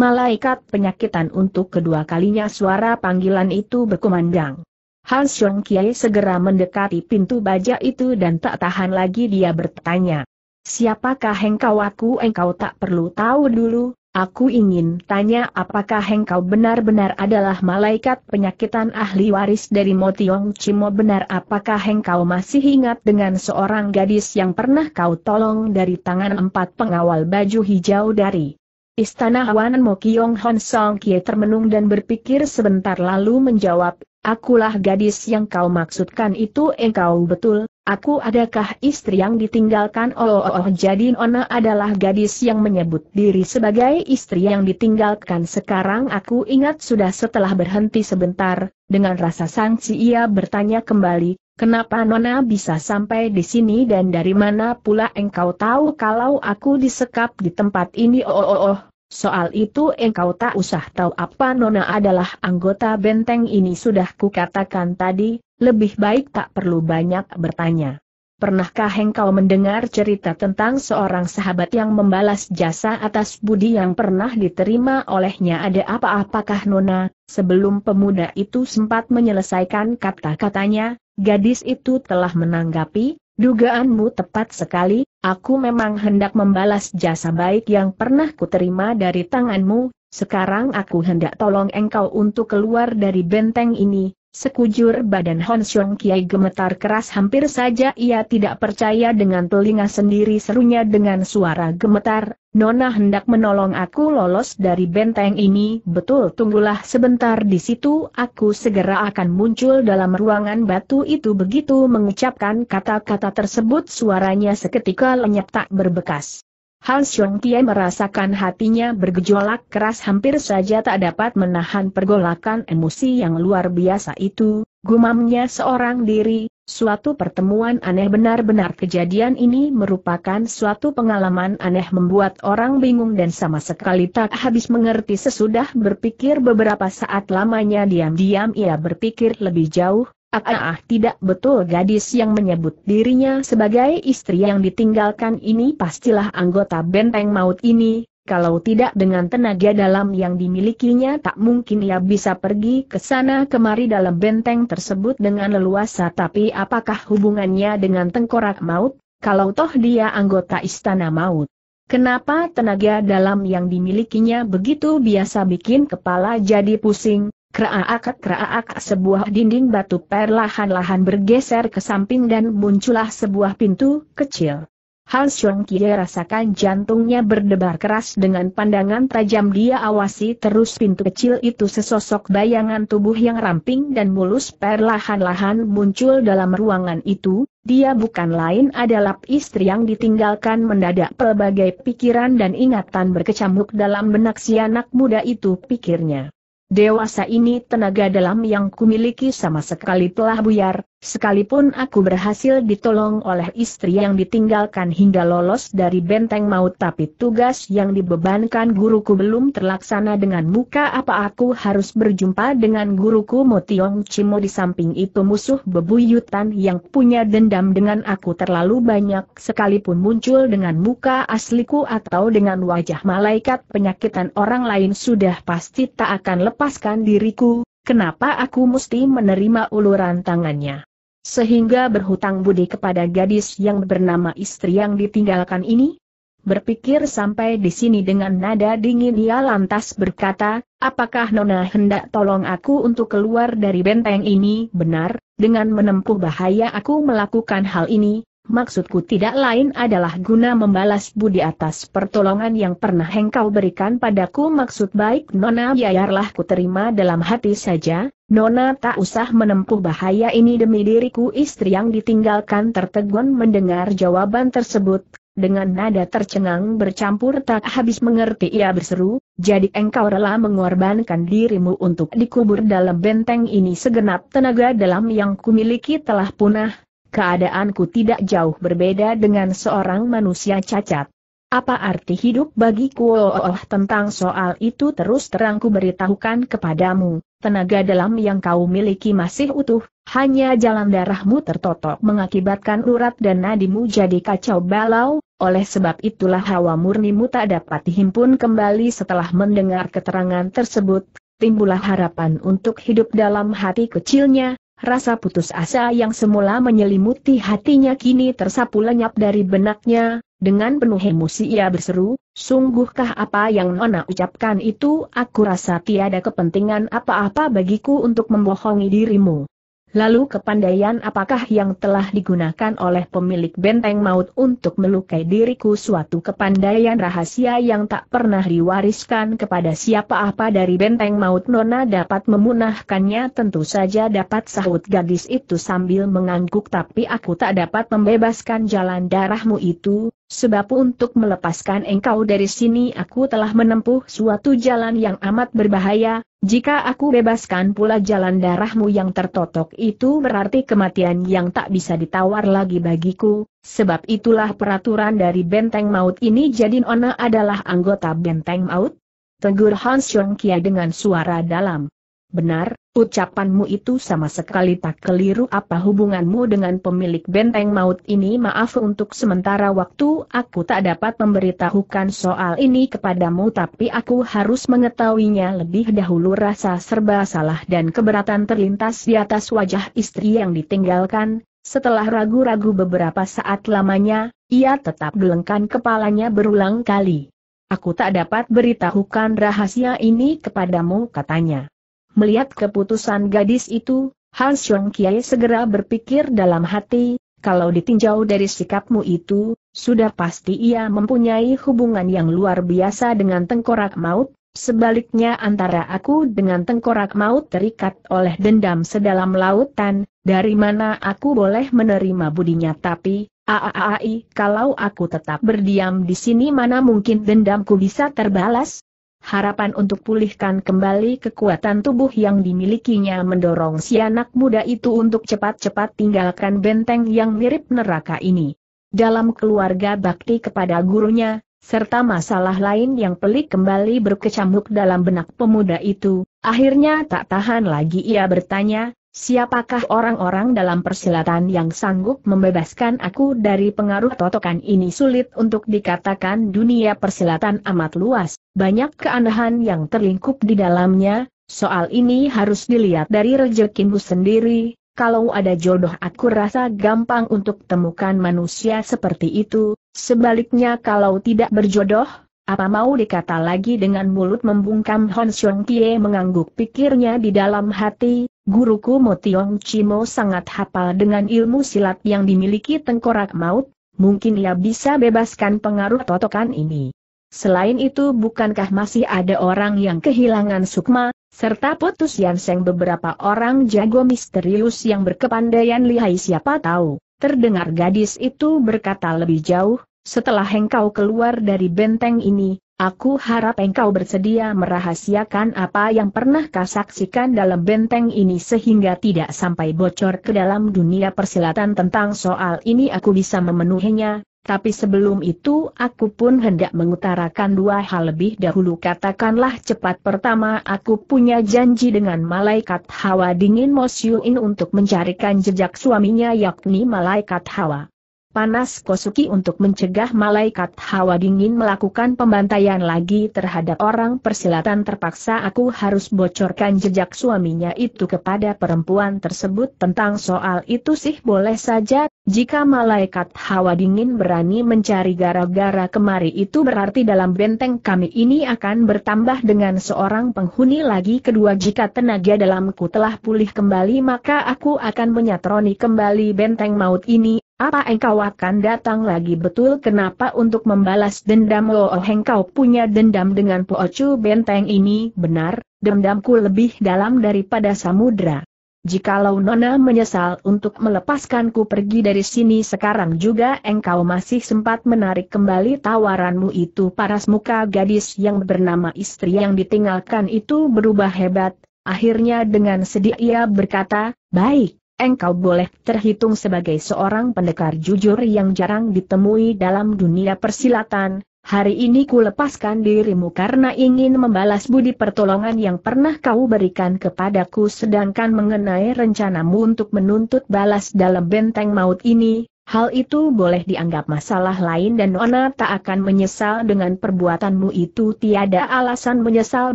Malaikat penyakitan untuk kedua kalinya suara panggilan itu berkumandang. Han Xiong Kiai segera mendekati pintu baja itu dan tak tahan lagi dia bertanya. Siapakah engkau aku engkau tak perlu tahu dulu, Aku ingin tanya apakah engkau benar-benar adalah malaikat penyakitan ahli waris dari Motiong Cimo benar apakah engkau masih ingat dengan seorang gadis yang pernah kau tolong dari tangan empat pengawal baju hijau dari Istana Mo Mokiong Hon Song Kie termenung dan berpikir sebentar lalu menjawab, Akulah gadis yang kau maksudkan itu engkau betul, aku adakah istri yang ditinggalkan oh, oh, oh jadi Nona adalah gadis yang menyebut diri sebagai istri yang ditinggalkan sekarang aku ingat sudah setelah berhenti sebentar, dengan rasa sangsi ia bertanya kembali, kenapa Nona bisa sampai di sini dan dari mana pula engkau tahu kalau aku disekap di tempat ini oh oh oh, Soal itu engkau tak usah tahu apa Nona adalah anggota benteng ini sudah kukatakan tadi, lebih baik tak perlu banyak bertanya. Pernahkah engkau mendengar cerita tentang seorang sahabat yang membalas jasa atas budi yang pernah diterima olehnya ada apa-apakah Nona, sebelum pemuda itu sempat menyelesaikan kata-katanya, gadis itu telah menanggapi, Dugaanmu tepat sekali, aku memang hendak membalas jasa baik yang pernah kuterima dari tanganmu, sekarang aku hendak tolong engkau untuk keluar dari benteng ini, Sekujur badan Hon Xiong Kiai gemetar keras hampir saja ia tidak percaya dengan telinga sendiri serunya dengan suara gemetar, Nona hendak menolong aku lolos dari benteng ini, betul tunggulah sebentar di situ aku segera akan muncul dalam ruangan batu itu begitu mengucapkan kata-kata tersebut suaranya seketika lenyap tak berbekas. Hal Xiong Tie merasakan hatinya bergejolak keras hampir saja tak dapat menahan pergolakan emosi yang luar biasa itu, gumamnya seorang diri, suatu pertemuan aneh benar-benar kejadian ini merupakan suatu pengalaman aneh membuat orang bingung dan sama sekali tak habis mengerti sesudah berpikir beberapa saat lamanya diam-diam ia berpikir lebih jauh, Ah, ah tidak betul gadis yang menyebut dirinya sebagai istri yang ditinggalkan ini pastilah anggota benteng maut ini, kalau tidak dengan tenaga dalam yang dimilikinya tak mungkin ia bisa pergi ke sana kemari dalam benteng tersebut dengan leluasa tapi apakah hubungannya dengan tengkorak maut, kalau toh dia anggota istana maut. Kenapa tenaga dalam yang dimilikinya begitu biasa bikin kepala jadi pusing, Keraakat keraakat sebuah dinding batu perlahan-lahan bergeser ke samping dan muncullah sebuah pintu kecil. Hal Xiong Kie rasakan jantungnya berdebar keras dengan pandangan tajam dia awasi terus pintu kecil itu sesosok bayangan tubuh yang ramping dan mulus perlahan-lahan muncul dalam ruangan itu, dia bukan lain adalah istri yang ditinggalkan mendadak pelbagai pikiran dan ingatan berkecamuk dalam benak si anak muda itu pikirnya. Dewasa ini tenaga dalam yang kumiliki sama sekali telah buyar, Sekalipun aku berhasil ditolong oleh istri yang ditinggalkan hingga lolos dari benteng maut tapi tugas yang dibebankan guruku belum terlaksana dengan muka apa aku harus berjumpa dengan guruku Motiong Cimo di samping itu musuh bebuyutan yang punya dendam dengan aku terlalu banyak sekalipun muncul dengan muka asliku atau dengan wajah malaikat penyakitan orang lain sudah pasti tak akan lepaskan diriku kenapa aku mesti menerima uluran tangannya? Sehingga berhutang budi kepada gadis yang bernama istri yang ditinggalkan ini? Berpikir sampai di sini dengan nada dingin ia lantas berkata, apakah Nona hendak tolong aku untuk keluar dari benteng ini? Benar, dengan menempuh bahaya aku melakukan hal ini, Maksudku tidak lain adalah guna membalas budi atas pertolongan yang pernah engkau berikan padaku maksud baik Nona biarlah ku terima dalam hati saja, Nona tak usah menempuh bahaya ini demi diriku istri yang ditinggalkan tertegun mendengar jawaban tersebut, dengan nada tercengang bercampur tak habis mengerti ia berseru, jadi engkau rela mengorbankan dirimu untuk dikubur dalam benteng ini segenap tenaga dalam yang kumiliki telah punah, Keadaanku tidak jauh berbeda dengan seorang manusia cacat. Apa arti hidup bagi Oh, oh, tentang soal itu terus terang ku beritahukan kepadamu, tenaga dalam yang kau miliki masih utuh, hanya jalan darahmu tertotok mengakibatkan urat dan nadimu jadi kacau balau, oleh sebab itulah hawa murnimu tak dapat dihimpun kembali setelah mendengar keterangan tersebut, Timbullah harapan untuk hidup dalam hati kecilnya, Rasa putus asa yang semula menyelimuti hatinya kini tersapu lenyap dari benaknya, dengan penuh emosi ia berseru, sungguhkah apa yang Nona ucapkan itu aku rasa tiada kepentingan apa-apa bagiku untuk membohongi dirimu. Lalu kepandaian apakah yang telah digunakan oleh pemilik benteng maut untuk melukai diriku suatu kepandaian rahasia yang tak pernah diwariskan kepada siapa apa dari benteng maut Nona dapat memunahkannya tentu saja dapat sahut gadis itu sambil mengangguk tapi aku tak dapat membebaskan jalan darahmu itu, sebab untuk melepaskan engkau dari sini aku telah menempuh suatu jalan yang amat berbahaya, jika aku bebaskan pula jalan darahmu yang tertotok itu berarti kematian yang tak bisa ditawar lagi bagiku, sebab itulah peraturan dari benteng maut ini jadi Nona adalah anggota benteng maut? Tegur Hans Kia dengan suara dalam. Benar, ucapanmu itu sama sekali tak keliru apa hubunganmu dengan pemilik benteng maut ini maaf untuk sementara waktu aku tak dapat memberitahukan soal ini kepadamu tapi aku harus mengetahuinya lebih dahulu rasa serba salah dan keberatan terlintas di atas wajah istri yang ditinggalkan, setelah ragu-ragu beberapa saat lamanya, ia tetap gelengkan kepalanya berulang kali. Aku tak dapat beritahukan rahasia ini kepadamu katanya. Melihat keputusan gadis itu, Han Xiong Kiai segera berpikir dalam hati, kalau ditinjau dari sikapmu itu, sudah pasti ia mempunyai hubungan yang luar biasa dengan tengkorak maut, sebaliknya antara aku dengan tengkorak maut terikat oleh dendam sedalam lautan, dari mana aku boleh menerima budinya tapi, aaai, kalau aku tetap berdiam di sini mana mungkin dendamku bisa terbalas? Harapan untuk pulihkan kembali kekuatan tubuh yang dimilikinya mendorong si anak muda itu untuk cepat-cepat tinggalkan benteng yang mirip neraka ini. Dalam keluarga bakti kepada gurunya, serta masalah lain yang pelik kembali berkecamuk dalam benak pemuda itu, akhirnya tak tahan lagi ia bertanya, Siapakah orang-orang dalam persilatan yang sanggup membebaskan aku dari pengaruh totokan ini sulit untuk dikatakan dunia persilatan amat luas, banyak keanehan yang terlingkup di dalamnya, soal ini harus dilihat dari rezekimu sendiri, kalau ada jodoh aku rasa gampang untuk temukan manusia seperti itu, sebaliknya kalau tidak berjodoh, apa mau dikata lagi dengan mulut membungkam Hon Xiong Kie mengangguk pikirnya di dalam hati, Guruku Motiong Chimo sangat hafal dengan ilmu silat yang dimiliki tengkorak maut, mungkin ia bisa bebaskan pengaruh totokan ini. Selain itu bukankah masih ada orang yang kehilangan sukma, serta putus Yanseng beberapa orang jago misterius yang berkepandaian lihai siapa tahu. Terdengar gadis itu berkata lebih jauh, setelah engkau keluar dari benteng ini, Aku harap engkau bersedia merahasiakan apa yang pernah kau saksikan dalam benteng ini sehingga tidak sampai bocor ke dalam dunia persilatan tentang soal ini aku bisa memenuhinya, tapi sebelum itu aku pun hendak mengutarakan dua hal lebih dahulu katakanlah cepat pertama aku punya janji dengan malaikat hawa dingin Mosyuin untuk mencarikan jejak suaminya yakni malaikat hawa panas Kosuki untuk mencegah malaikat hawa dingin melakukan pembantaian lagi terhadap orang persilatan terpaksa aku harus bocorkan jejak suaminya itu kepada perempuan tersebut tentang soal itu sih boleh saja, jika malaikat hawa dingin berani mencari gara-gara kemari itu berarti dalam benteng kami ini akan bertambah dengan seorang penghuni lagi kedua jika tenaga dalamku telah pulih kembali maka aku akan menyatroni kembali benteng maut ini apa engkau akan datang lagi betul kenapa untuk membalas dendam Oh, oh engkau punya dendam dengan Poocu benteng ini benar, dendamku lebih dalam daripada samudra. Jikalau Nona menyesal untuk melepaskanku pergi dari sini sekarang juga engkau masih sempat menarik kembali tawaranmu itu paras muka gadis yang bernama istri yang ditinggalkan itu berubah hebat, akhirnya dengan sedih ia berkata, baik, engkau boleh terhitung sebagai seorang pendekar jujur yang jarang ditemui dalam dunia persilatan, Hari ini ku lepaskan dirimu karena ingin membalas budi pertolongan yang pernah kau berikan kepadaku sedangkan mengenai rencanamu untuk menuntut balas dalam benteng maut ini, hal itu boleh dianggap masalah lain dan ona tak akan menyesal dengan perbuatanmu itu tiada alasan menyesal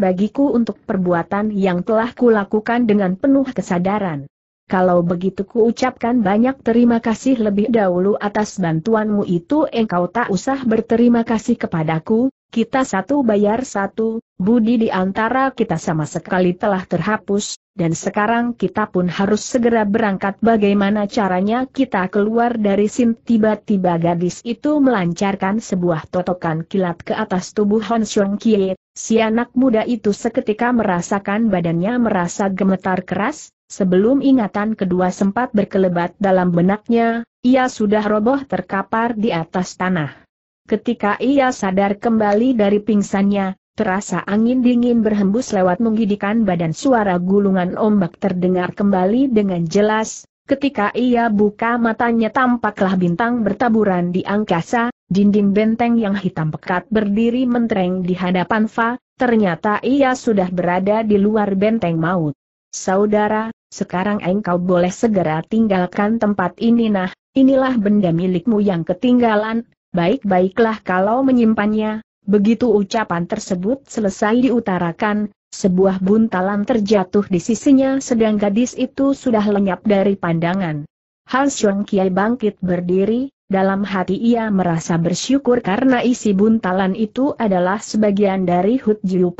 bagiku untuk perbuatan yang telah kulakukan dengan penuh kesadaran. Kalau begitu ku ucapkan banyak terima kasih lebih dahulu atas bantuanmu itu engkau tak usah berterima kasih kepadaku, kita satu bayar satu, budi di antara kita sama sekali telah terhapus, dan sekarang kita pun harus segera berangkat bagaimana caranya kita keluar dari sin tiba-tiba gadis itu melancarkan sebuah totokan kilat ke atas tubuh Hon Xiong Kie, si anak muda itu seketika merasakan badannya merasa gemetar keras, Sebelum ingatan kedua sempat berkelebat dalam benaknya, ia sudah roboh terkapar di atas tanah. Ketika ia sadar kembali dari pingsannya, terasa angin dingin berhembus lewat menggidikan badan suara gulungan ombak terdengar kembali dengan jelas, Ketika ia buka matanya tampaklah bintang bertaburan di angkasa, dinding benteng yang hitam pekat berdiri mentereng di hadapan Fa, ternyata ia sudah berada di luar benteng maut. Saudara, sekarang engkau boleh segera tinggalkan tempat ini nah, inilah benda milikmu yang ketinggalan, baik-baiklah kalau menyimpannya. Begitu ucapan tersebut selesai diutarakan, sebuah buntalan terjatuh di sisinya sedang gadis itu sudah lenyap dari pandangan. hal Xiong Kiai bangkit berdiri, dalam hati ia merasa bersyukur karena isi buntalan itu adalah sebagian dari Hut Jiu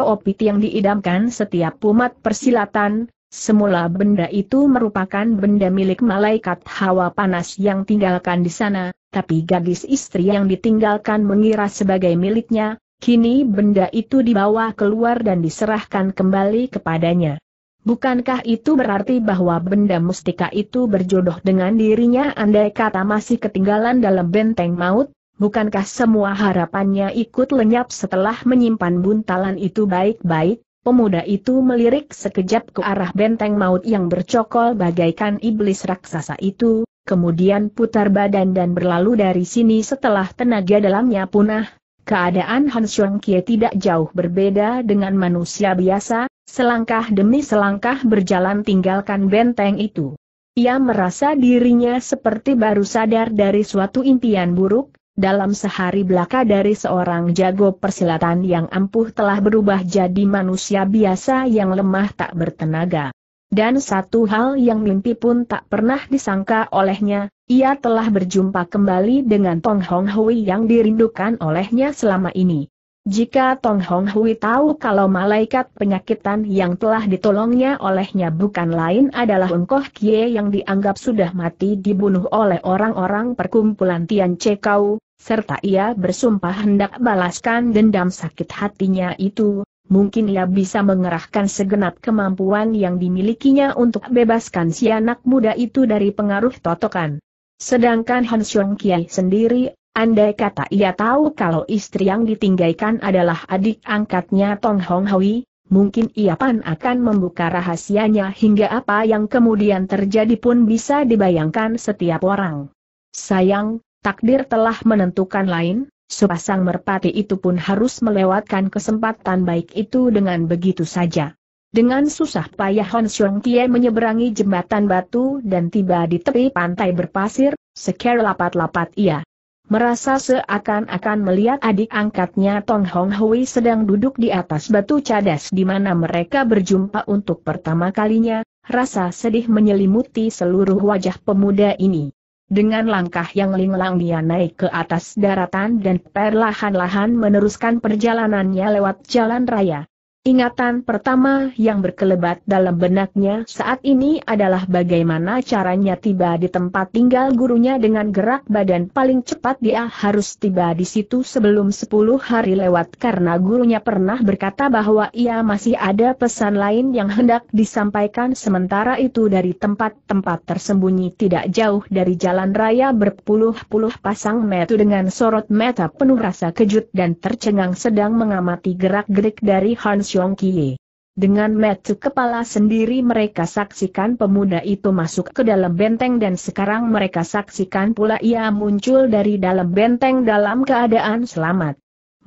yang diidamkan setiap umat persilatan, Semula benda itu merupakan benda milik malaikat hawa panas yang tinggalkan di sana, tapi gadis istri yang ditinggalkan mengira sebagai miliknya, kini benda itu dibawa keluar dan diserahkan kembali kepadanya. Bukankah itu berarti bahwa benda mustika itu berjodoh dengan dirinya andai kata masih ketinggalan dalam benteng maut? Bukankah semua harapannya ikut lenyap setelah menyimpan buntalan itu baik-baik? Pemuda itu melirik sekejap ke arah benteng maut yang bercokol bagaikan iblis raksasa itu, kemudian putar badan dan berlalu dari sini setelah tenaga dalamnya punah. Keadaan Han Xiong Kie tidak jauh berbeda dengan manusia biasa, selangkah demi selangkah berjalan tinggalkan benteng itu. Ia merasa dirinya seperti baru sadar dari suatu impian buruk, dalam sehari belaka dari seorang jago persilatan yang ampuh telah berubah jadi manusia biasa yang lemah tak bertenaga. Dan satu hal yang mimpi pun tak pernah disangka olehnya, ia telah berjumpa kembali dengan Tong Hong Hui yang dirindukan olehnya selama ini. Jika Tong Hong Hui tahu kalau malaikat penyakitan yang telah ditolongnya olehnya bukan lain adalah Ungkoh Kie yang dianggap sudah mati dibunuh oleh orang-orang perkumpulan Tian Kau, serta ia bersumpah hendak balaskan dendam sakit hatinya itu, mungkin ia bisa mengerahkan segenap kemampuan yang dimilikinya untuk bebaskan si anak muda itu dari pengaruh totokan. Sedangkan Han Xiong Kie sendiri Andai kata ia tahu kalau istri yang ditinggalkan adalah adik angkatnya Tong Hong Hui, mungkin ia pan akan membuka rahasianya hingga apa yang kemudian terjadi pun bisa dibayangkan setiap orang. Sayang, takdir telah menentukan lain, sepasang merpati itu pun harus melewatkan kesempatan baik itu dengan begitu saja. Dengan susah payah Hon Xiong Tie menyeberangi jembatan batu dan tiba di tepi pantai berpasir, sekali lapat-lapat ia merasa seakan-akan melihat adik angkatnya Tong Hong Hui sedang duduk di atas batu cadas di mana mereka berjumpa untuk pertama kalinya, rasa sedih menyelimuti seluruh wajah pemuda ini. Dengan langkah yang linglang dia naik ke atas daratan dan perlahan-lahan meneruskan perjalanannya lewat jalan raya. Ingatan pertama yang berkelebat dalam benaknya saat ini adalah bagaimana caranya tiba di tempat tinggal gurunya dengan gerak badan paling cepat dia harus tiba di situ sebelum 10 hari lewat karena gurunya pernah berkata bahwa ia masih ada pesan lain yang hendak disampaikan sementara itu dari tempat-tempat tersembunyi tidak jauh dari jalan raya berpuluh-puluh pasang metu dengan sorot mata penuh rasa kejut dan tercengang sedang mengamati gerak-gerik dari Hans Siong Kie. Dengan metu kepala sendiri mereka saksikan pemuda itu masuk ke dalam benteng dan sekarang mereka saksikan pula ia muncul dari dalam benteng dalam keadaan selamat.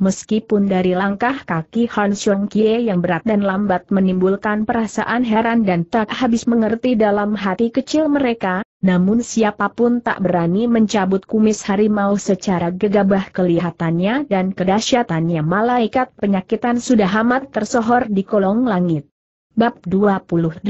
Meskipun dari langkah kaki Han Xiong Kie yang berat dan lambat menimbulkan perasaan heran dan tak habis mengerti dalam hati kecil mereka, namun siapapun tak berani mencabut kumis harimau secara gegabah kelihatannya dan kedahsyatannya malaikat penyakitan sudah amat tersohor di kolong langit. Bab 28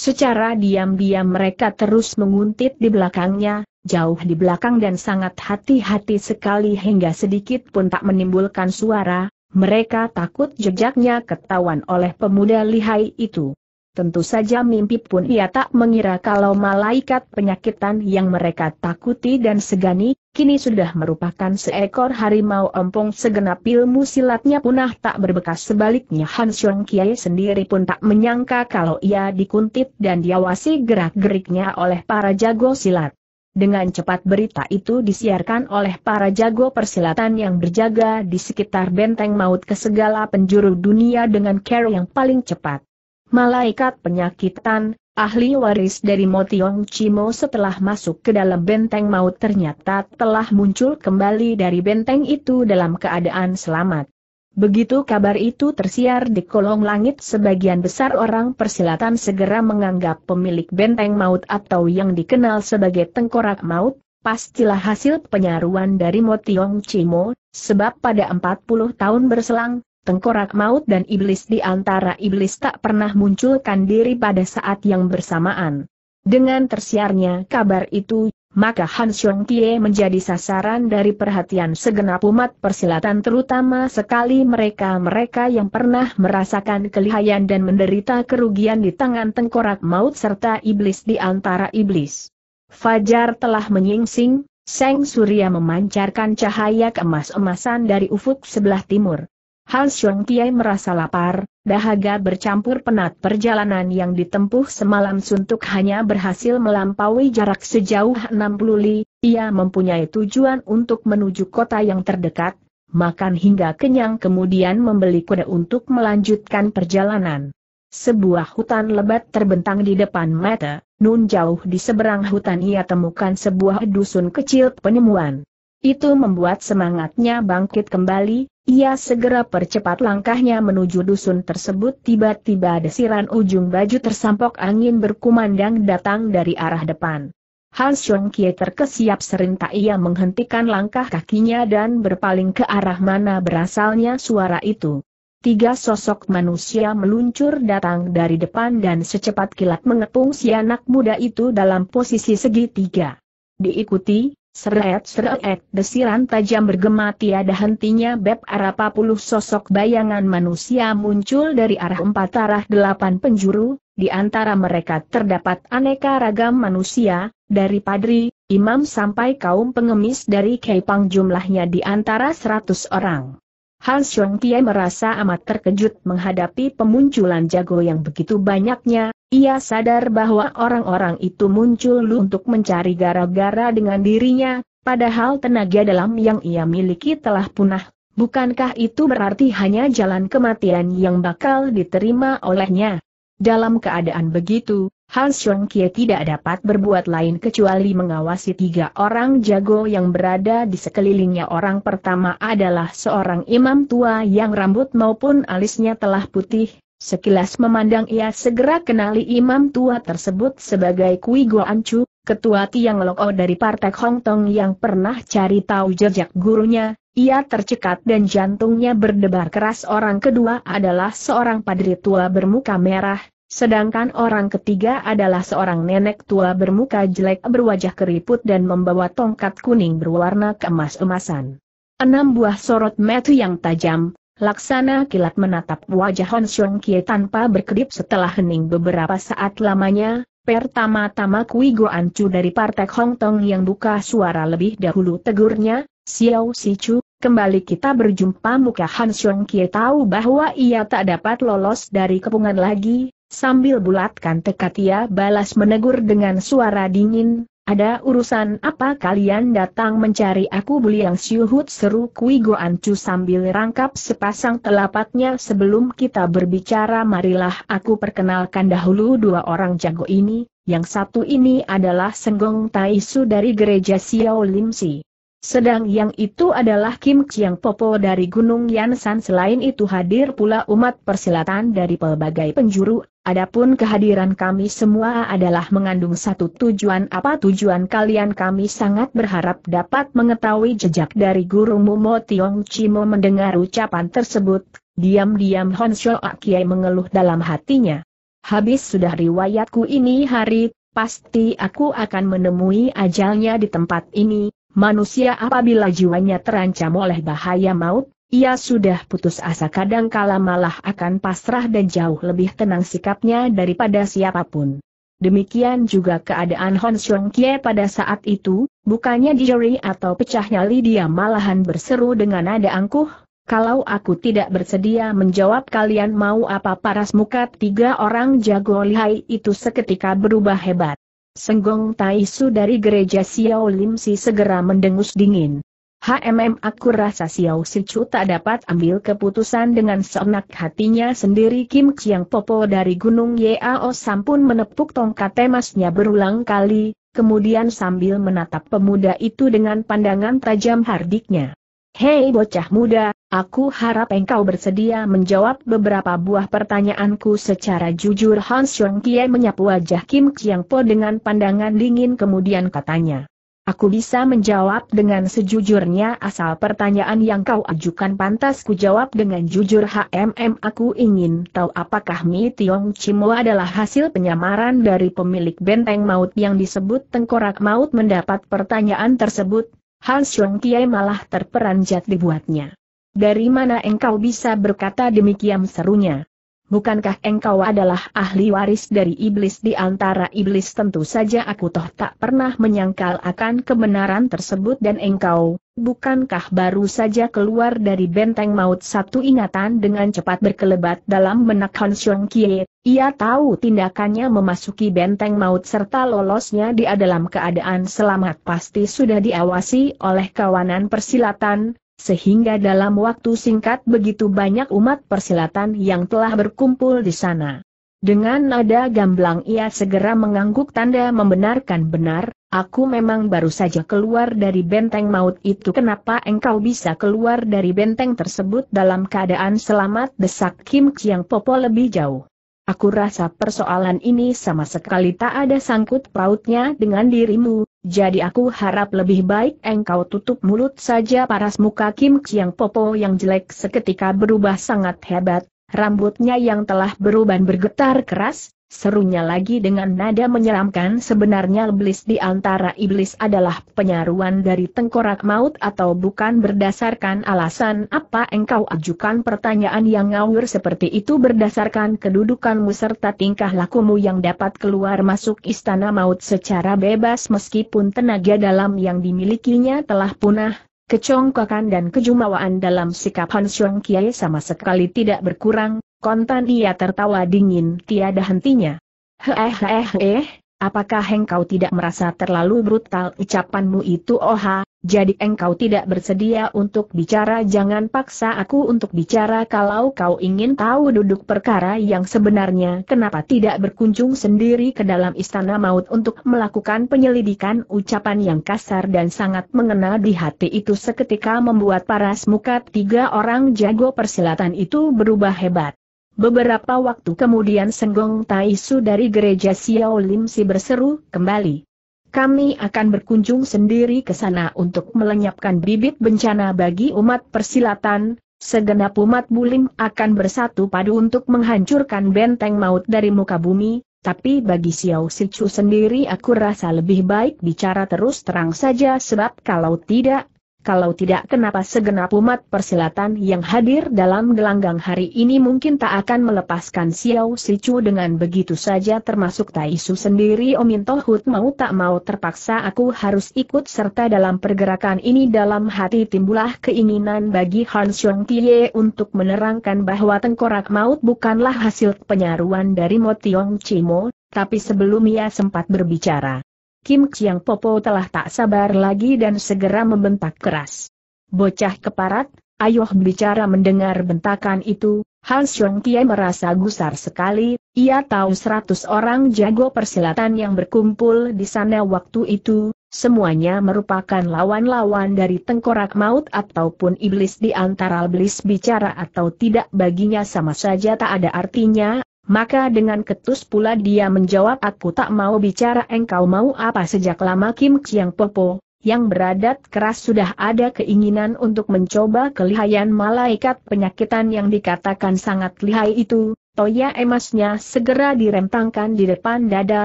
Secara diam-diam mereka terus menguntit di belakangnya, jauh di belakang dan sangat hati-hati sekali hingga sedikit pun tak menimbulkan suara, mereka takut jejaknya ketahuan oleh pemuda lihai itu. Tentu saja mimpi pun ia tak mengira kalau malaikat penyakitan yang mereka takuti dan segani, kini sudah merupakan seekor harimau ompong segenap ilmu silatnya punah tak berbekas sebaliknya Han Xiong Kiai sendiri pun tak menyangka kalau ia dikuntit dan diawasi gerak-geriknya oleh para jago silat. Dengan cepat berita itu disiarkan oleh para jago persilatan yang berjaga di sekitar benteng maut ke segala penjuru dunia dengan care yang paling cepat. Malaikat penyakitan, ahli waris dari Motiong Cimo setelah masuk ke dalam benteng maut ternyata telah muncul kembali dari benteng itu dalam keadaan selamat. Begitu kabar itu tersiar di kolong langit sebagian besar orang persilatan segera menganggap pemilik benteng maut atau yang dikenal sebagai tengkorak maut, pastilah hasil penyaruan dari Motiong Cimo, sebab pada 40 tahun berselang, tengkorak maut dan iblis di antara iblis tak pernah munculkan diri pada saat yang bersamaan. Dengan tersiarnya kabar itu, maka Han Xiong Kie menjadi sasaran dari perhatian segenap umat persilatan terutama sekali mereka-mereka yang pernah merasakan kelihayan dan menderita kerugian di tangan tengkorak maut serta iblis di antara iblis. Fajar telah menyingsing, Seng Surya memancarkan cahaya keemas-emasan dari ufuk sebelah timur. Han Xiong Kiai merasa lapar, dahaga bercampur penat perjalanan yang ditempuh semalam suntuk hanya berhasil melampaui jarak sejauh 60 li, ia mempunyai tujuan untuk menuju kota yang terdekat, makan hingga kenyang kemudian membeli kuda untuk melanjutkan perjalanan. Sebuah hutan lebat terbentang di depan mata, nun jauh di seberang hutan ia temukan sebuah dusun kecil penemuan. Itu membuat semangatnya bangkit kembali, ia segera percepat langkahnya menuju dusun tersebut tiba-tiba desiran ujung baju tersampok angin berkumandang datang dari arah depan. Hans Chong Kie terkesiap serentak ia menghentikan langkah kakinya dan berpaling ke arah mana berasalnya suara itu. Tiga sosok manusia meluncur datang dari depan dan secepat kilat mengepung si anak muda itu dalam posisi segitiga. Diikuti, Seret-seret, desiran eh, tajam bergema tiada hentinya beb arah puluh sosok bayangan manusia muncul dari arah empat arah delapan penjuru, di antara mereka terdapat aneka ragam manusia, dari padri, imam sampai kaum pengemis dari Kaipang jumlahnya di antara seratus orang. Han Xiong Tie merasa amat terkejut menghadapi pemunculan jago yang begitu banyaknya, ia sadar bahwa orang-orang itu muncul untuk mencari gara-gara dengan dirinya, padahal tenaga dalam yang ia miliki telah punah. Bukankah itu berarti hanya jalan kematian yang bakal diterima olehnya? Dalam keadaan begitu, Han Xiong Kie tidak dapat berbuat lain kecuali mengawasi tiga orang jago yang berada di sekelilingnya. Orang pertama adalah seorang imam tua yang rambut maupun alisnya telah putih, Sekilas memandang ia segera kenali imam tua tersebut sebagai Kui An Chu, ketua Tiang Loko dari Partai Hong Tong yang pernah cari tahu jejak gurunya, ia tercekat dan jantungnya berdebar keras orang kedua adalah seorang padri tua bermuka merah, sedangkan orang ketiga adalah seorang nenek tua bermuka jelek berwajah keriput dan membawa tongkat kuning berwarna keemas-emasan. Enam buah sorot metu yang tajam, Laksana kilat menatap wajah Hon Xiong Kie tanpa berkedip setelah hening beberapa saat lamanya, pertama-tama Kui Goan Chu dari Partai Hong Tong yang buka suara lebih dahulu tegurnya, Xiao Si Chu, kembali kita berjumpa muka Han Xiong Kie tahu bahwa ia tak dapat lolos dari kepungan lagi, sambil bulatkan tekad ia balas menegur dengan suara dingin, ada urusan apa kalian datang mencari aku Buliang Siuhut seru Kui Goan Chu sambil rangkap sepasang telapaknya sebelum kita berbicara marilah aku perkenalkan dahulu dua orang jago ini, yang satu ini adalah Senggong Taisu dari gereja Xiao Lim Si. Sedang yang itu adalah Kim Chiang Popo dari Gunung Yansan. Selain itu hadir pula umat persilatan dari pelbagai penjuru, adapun kehadiran kami semua adalah mengandung satu tujuan. Apa tujuan kalian? Kami sangat berharap dapat mengetahui jejak dari Guru Mumo Tiong Chimo mendengar ucapan tersebut. Diam-diam Hon Ak Kiai mengeluh dalam hatinya. Habis sudah riwayatku ini hari, pasti aku akan menemui ajalnya di tempat ini, Manusia apabila jiwanya terancam oleh bahaya maut, ia sudah putus asa kadangkala malah akan pasrah dan jauh lebih tenang sikapnya daripada siapapun. Demikian juga keadaan Hon Xiong Kie pada saat itu, bukannya dijeri atau pecah nyali dia malahan berseru dengan nada angkuh, kalau aku tidak bersedia menjawab kalian mau apa paras muka tiga orang jago lihai itu seketika berubah hebat. Senggong Taisu dari gereja Xiao Lim Si segera mendengus dingin. HMM aku rasa Xiao Si Chu tak dapat ambil keputusan dengan seenak hatinya sendiri Kim Chiang Popo dari Gunung Yao Sampun menepuk tongkat emasnya berulang kali, kemudian sambil menatap pemuda itu dengan pandangan tajam hardiknya. Hei bocah muda, Aku harap engkau bersedia menjawab beberapa buah pertanyaanku secara jujur. Hans Xiong Kie menyapu wajah Kim Chiang Po dengan pandangan dingin kemudian katanya. Aku bisa menjawab dengan sejujurnya asal pertanyaan yang kau ajukan pantas ku jawab dengan jujur HMM aku ingin tahu apakah Mi Tiong Chimo adalah hasil penyamaran dari pemilik benteng maut yang disebut tengkorak maut mendapat pertanyaan tersebut, Hans Xiong Kie malah terperanjat dibuatnya. Dari mana engkau bisa berkata demikian serunya? Bukankah engkau adalah ahli waris dari iblis di antara iblis tentu saja aku toh tak pernah menyangkal akan kebenaran tersebut dan engkau, bukankah baru saja keluar dari benteng maut satu ingatan dengan cepat berkelebat dalam menak Han Xiong Kie, ia tahu tindakannya memasuki benteng maut serta lolosnya di dalam keadaan selamat pasti sudah diawasi oleh kawanan persilatan, sehingga dalam waktu singkat begitu banyak umat persilatan yang telah berkumpul di sana. Dengan nada gamblang ia segera mengangguk tanda membenarkan benar, aku memang baru saja keluar dari benteng maut itu kenapa engkau bisa keluar dari benteng tersebut dalam keadaan selamat desak Kim Chiang Popo lebih jauh. Aku rasa persoalan ini sama sekali tak ada sangkut pautnya dengan dirimu, jadi aku harap lebih baik engkau tutup mulut saja paras muka Kim Chiang Popo yang jelek seketika berubah sangat hebat, rambutnya yang telah beruban bergetar keras, Serunya lagi dengan nada menyeramkan sebenarnya iblis di antara iblis adalah penyaruan dari tengkorak maut atau bukan berdasarkan alasan apa engkau ajukan pertanyaan yang ngawur seperti itu berdasarkan kedudukanmu serta tingkah lakumu yang dapat keluar masuk istana maut secara bebas meskipun tenaga dalam yang dimilikinya telah punah, kecongkakan dan kejumawaan dalam sikap Han Xiong Kiai sama sekali tidak berkurang, Kontan ia tertawa dingin tiada hentinya. Heh heh heh, eh, apakah engkau tidak merasa terlalu brutal ucapanmu itu oha, jadi engkau tidak bersedia untuk bicara jangan paksa aku untuk bicara kalau kau ingin tahu duduk perkara yang sebenarnya kenapa tidak berkunjung sendiri ke dalam istana maut untuk melakukan penyelidikan ucapan yang kasar dan sangat mengena di hati itu seketika membuat paras muka tiga orang jago persilatan itu berubah hebat. Beberapa waktu kemudian Senggong Taisu dari gereja Xiao Limsi berseru, kembali. Kami akan berkunjung sendiri ke sana untuk melenyapkan bibit bencana bagi umat persilatan, segenap umat bulim akan bersatu padu untuk menghancurkan benteng maut dari muka bumi, tapi bagi Xiao Sichu sendiri aku rasa lebih baik bicara terus terang saja sebab kalau tidak kalau tidak kenapa segenap umat persilatan yang hadir dalam gelanggang hari ini mungkin tak akan melepaskan Xiao Sichu dengan begitu saja termasuk Taisu sendiri Omin Tohut mau tak mau terpaksa aku harus ikut serta dalam pergerakan ini dalam hati timbulah keinginan bagi Han Xiong Tie untuk menerangkan bahwa tengkorak maut bukanlah hasil penyaruan dari Motiong Chimo, tapi sebelum ia sempat berbicara Kim Chiang Popo telah tak sabar lagi dan segera membentak keras. Bocah keparat, ayoh bicara mendengar bentakan itu, Han Xiong Kie merasa gusar sekali, ia tahu seratus orang jago persilatan yang berkumpul di sana waktu itu, semuanya merupakan lawan-lawan dari tengkorak maut ataupun iblis di antara iblis bicara atau tidak baginya sama saja tak ada artinya, maka dengan ketus pula dia menjawab aku tak mau bicara engkau mau apa sejak lama Kim Chiang Popo, yang beradat keras sudah ada keinginan untuk mencoba kelihayan malaikat penyakitan yang dikatakan sangat lihai itu, toya emasnya segera dirempangkan di depan dada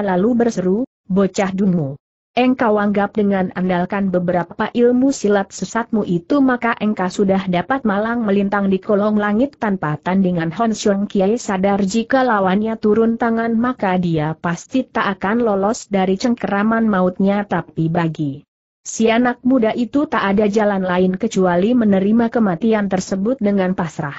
lalu berseru, bocah dungu engkau anggap dengan andalkan beberapa ilmu silat sesatmu itu maka engkau sudah dapat malang melintang di kolong langit tanpa tandingan Honshong Kiai sadar jika lawannya turun tangan maka dia pasti tak akan lolos dari cengkeraman mautnya tapi bagi si anak muda itu tak ada jalan lain kecuali menerima kematian tersebut dengan pasrah.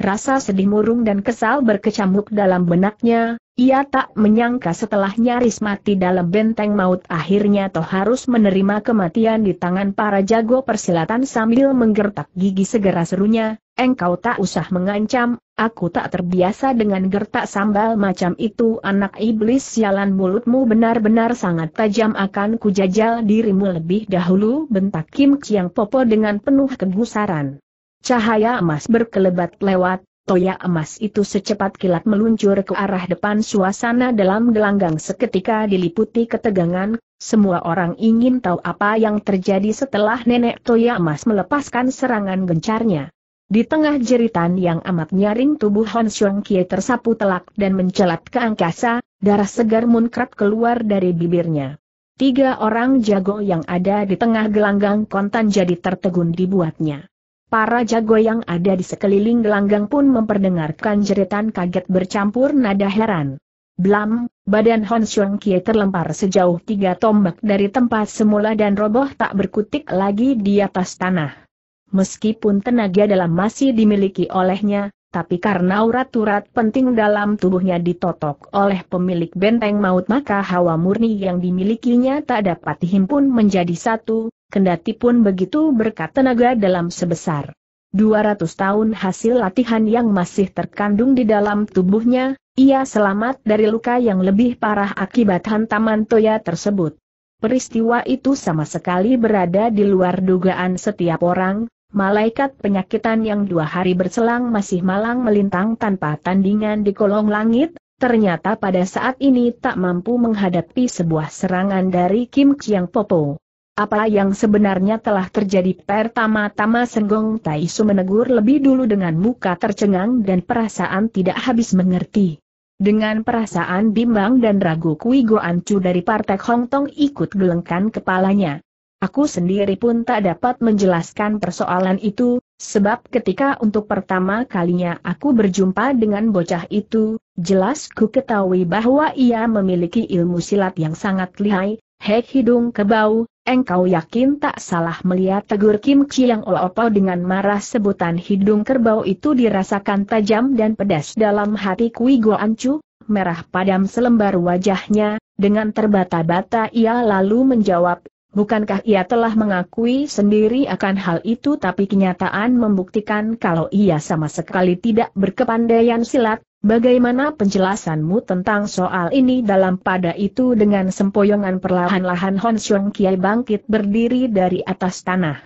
Rasa sedih murung dan kesal berkecamuk dalam benaknya, ia tak menyangka setelah nyaris mati dalam benteng maut akhirnya toh harus menerima kematian di tangan para jago persilatan sambil menggertak gigi segera serunya, engkau tak usah mengancam, aku tak terbiasa dengan gertak sambal macam itu anak iblis sialan mulutmu benar-benar sangat tajam akan kujajal dirimu lebih dahulu bentak Kim Chiang Popo dengan penuh kegusaran. Cahaya emas berkelebat lewat, toya emas itu secepat kilat meluncur ke arah depan suasana dalam gelanggang seketika diliputi ketegangan, semua orang ingin tahu apa yang terjadi setelah nenek toya emas melepaskan serangan gencarnya. Di tengah jeritan yang amat nyaring tubuh Hon Xiong Kie tersapu telak dan mencelat ke angkasa, darah segar munkrat keluar dari bibirnya. Tiga orang jago yang ada di tengah gelanggang kontan jadi tertegun dibuatnya. Para jago yang ada di sekeliling gelanggang pun memperdengarkan jeritan kaget bercampur nada heran. Blam, badan Hon Xiong Kie terlempar sejauh tiga tombak dari tempat semula dan roboh tak berkutik lagi di atas tanah. Meskipun tenaga dalam masih dimiliki olehnya, tapi karena urat-urat penting dalam tubuhnya ditotok oleh pemilik benteng maut maka hawa murni yang dimilikinya tak dapat dihimpun menjadi satu, kendati pun begitu berkat tenaga dalam sebesar 200 tahun hasil latihan yang masih terkandung di dalam tubuhnya, ia selamat dari luka yang lebih parah akibat hantaman Toya tersebut. Peristiwa itu sama sekali berada di luar dugaan setiap orang, malaikat penyakitan yang dua hari berselang masih malang melintang tanpa tandingan di kolong langit, ternyata pada saat ini tak mampu menghadapi sebuah serangan dari Kim Chiang Popo. Apa yang sebenarnya telah terjadi pertama-tama Senggong Taisu menegur lebih dulu dengan muka tercengang dan perasaan tidak habis mengerti. Dengan perasaan bimbang dan ragu Kui Goancu dari Partai Hong Tong ikut gelengkan kepalanya. Aku sendiri pun tak dapat menjelaskan persoalan itu, sebab ketika untuk pertama kalinya aku berjumpa dengan bocah itu, jelas ku ketahui bahwa ia memiliki ilmu silat yang sangat lihai, hek hidung kebau engkau yakin tak salah melihat tegur Kim Chiang Oopo dengan marah sebutan hidung kerbau itu dirasakan tajam dan pedas dalam hati Kui Go Ancu, merah padam selembar wajahnya, dengan terbata-bata ia lalu menjawab, bukankah ia telah mengakui sendiri akan hal itu tapi kenyataan membuktikan kalau ia sama sekali tidak berkepandaian silat, Bagaimana penjelasanmu tentang soal ini dalam pada itu dengan sempoyongan perlahan-lahan Hon Xiong Kiai bangkit berdiri dari atas tanah.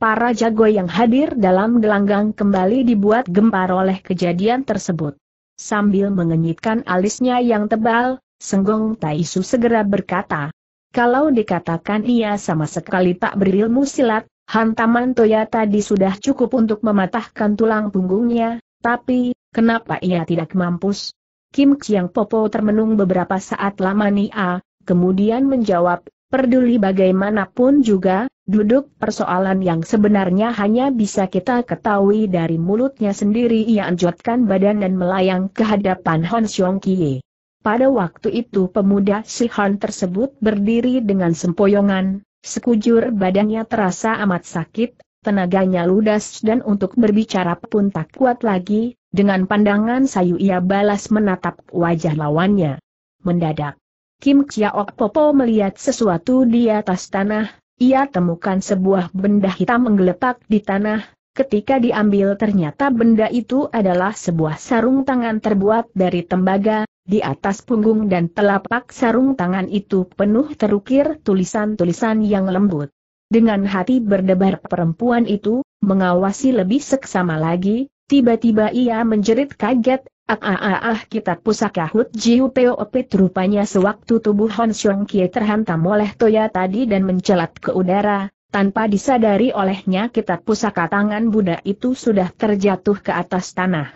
Para jago yang hadir dalam gelanggang kembali dibuat gempar oleh kejadian tersebut. Sambil mengenyitkan alisnya yang tebal, Senggong Taisu segera berkata, kalau dikatakan ia sama sekali tak berilmu silat, hantaman Toya tadi sudah cukup untuk mematahkan tulang punggungnya, tapi, Kenapa ia tidak mampus? Kim Chiang Popo termenung beberapa saat lama Nia, kemudian menjawab, peduli bagaimanapun juga, duduk persoalan yang sebenarnya hanya bisa kita ketahui dari mulutnya sendiri ia anjotkan badan dan melayang ke hadapan Hon Xiong Kie. Pada waktu itu pemuda si Han tersebut berdiri dengan sempoyongan, sekujur badannya terasa amat sakit, tenaganya ludas dan untuk berbicara pun tak kuat lagi, dengan pandangan sayu ia balas menatap wajah lawannya. Mendadak, Kim Chiaok Popo melihat sesuatu di atas tanah, ia temukan sebuah benda hitam menggeletak di tanah, ketika diambil ternyata benda itu adalah sebuah sarung tangan terbuat dari tembaga, di atas punggung dan telapak sarung tangan itu penuh terukir tulisan-tulisan yang lembut. Dengan hati berdebar perempuan itu, mengawasi lebih seksama lagi, Tiba-tiba ia menjerit kaget, ah ah ah ah kitab pusaka Hut Jiu Peo Opit rupanya sewaktu tubuh Hon Xiong Kie terhantam oleh Toya tadi dan mencelat ke udara, tanpa disadari olehnya kitab pusaka tangan Buddha itu sudah terjatuh ke atas tanah.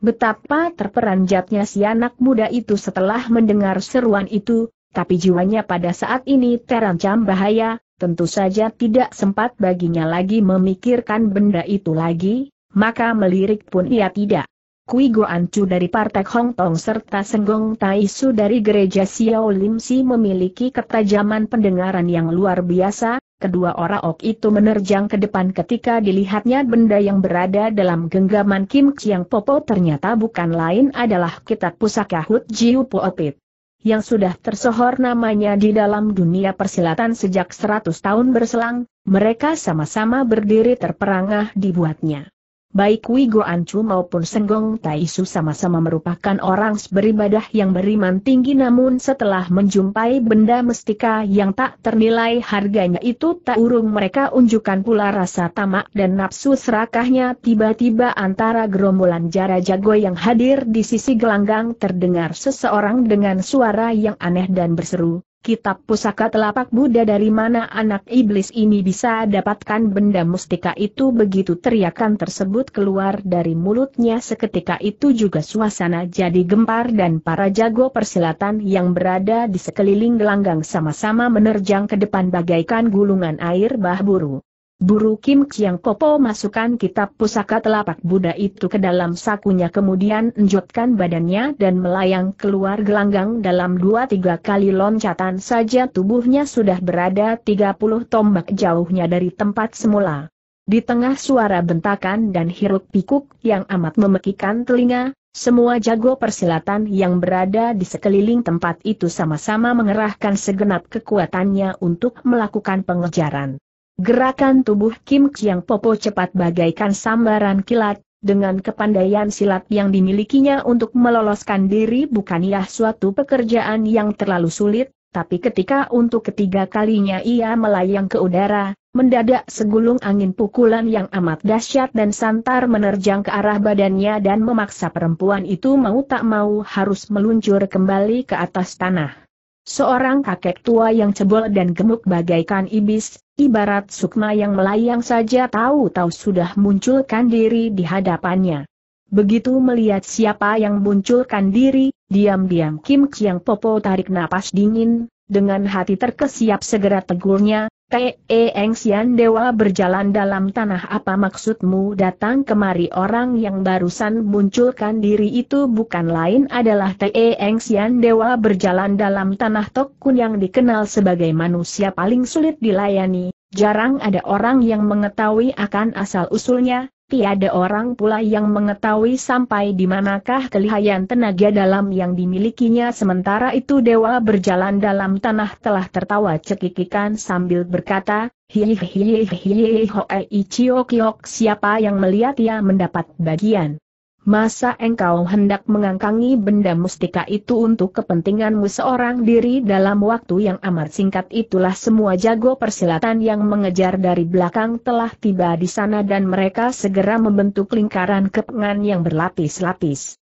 Betapa terperanjatnya si anak muda itu setelah mendengar seruan itu, tapi jiwanya pada saat ini terancam bahaya, tentu saja tidak sempat baginya lagi memikirkan benda itu lagi, maka melirik pun ia tidak. Kui Goan dari Partai Hong Tong serta Senggong Tai Su dari gereja Xiao Lim Si memiliki ketajaman pendengaran yang luar biasa, kedua orang itu menerjang ke depan ketika dilihatnya benda yang berada dalam genggaman Kim Chiang Popo ternyata bukan lain adalah kitab pusaka Hut Jiu Poopit. Yang sudah tersohor namanya di dalam dunia persilatan sejak 100 tahun berselang, mereka sama-sama berdiri terperangah dibuatnya. Baik Wigo Ancu maupun Senggong Taisu sama-sama merupakan orang beribadah yang beriman tinggi namun setelah menjumpai benda mestika yang tak ternilai harganya itu tak urung mereka unjukkan pula rasa tamak dan nafsu serakahnya tiba-tiba antara gerombolan jara jago yang hadir di sisi gelanggang terdengar seseorang dengan suara yang aneh dan berseru, Kitab pusaka telapak Buddha dari mana anak iblis ini bisa dapatkan benda mustika itu begitu teriakan tersebut keluar dari mulutnya seketika itu juga suasana jadi gempar dan para jago persilatan yang berada di sekeliling gelanggang sama-sama menerjang ke depan bagaikan gulungan air bah buru. Buru Kim Chiang Popo masukkan kitab pusaka telapak Buddha itu ke dalam sakunya kemudian enjotkan badannya dan melayang keluar gelanggang dalam dua tiga kali loncatan saja tubuhnya sudah berada tiga puluh tombak jauhnya dari tempat semula. Di tengah suara bentakan dan hiruk pikuk yang amat memekikan telinga, semua jago persilatan yang berada di sekeliling tempat itu sama-sama mengerahkan segenap kekuatannya untuk melakukan pengejaran. Gerakan tubuh Kim Chiang Popo cepat bagaikan sambaran kilat, dengan kepandaian silat yang dimilikinya untuk meloloskan diri bukan bukanlah ya suatu pekerjaan yang terlalu sulit, tapi ketika untuk ketiga kalinya ia melayang ke udara, mendadak segulung angin pukulan yang amat dahsyat dan santar menerjang ke arah badannya dan memaksa perempuan itu mau tak mau harus meluncur kembali ke atas tanah. Seorang kakek tua yang cebol dan gemuk bagaikan ibis, Ibarat sukma yang melayang saja tahu-tahu sudah munculkan diri di hadapannya. Begitu melihat siapa yang munculkan diri, diam-diam Kim Chiang Popo tarik napas dingin, dengan hati terkesiap segera tegurnya, Te Eng Sian Dewa berjalan dalam tanah apa maksudmu datang kemari orang yang barusan munculkan diri itu bukan lain adalah Te Eng Sian Dewa berjalan dalam tanah Tokun yang dikenal sebagai manusia paling sulit dilayani, jarang ada orang yang mengetahui akan asal-usulnya, Tiada orang pula yang mengetahui sampai di manakah kelihayan tenaga dalam yang dimilikinya sementara itu dewa berjalan dalam tanah telah tertawa cekikikan sambil berkata, Hihihihihihihoei Ichio Kiok siapa yang melihat ia mendapat bagian. Masa engkau hendak mengangkangi benda mustika itu untuk kepentinganmu seorang diri dalam waktu yang amat singkat itulah semua jago persilatan yang mengejar dari belakang telah tiba di sana dan mereka segera membentuk lingkaran kepengan yang berlapis-lapis.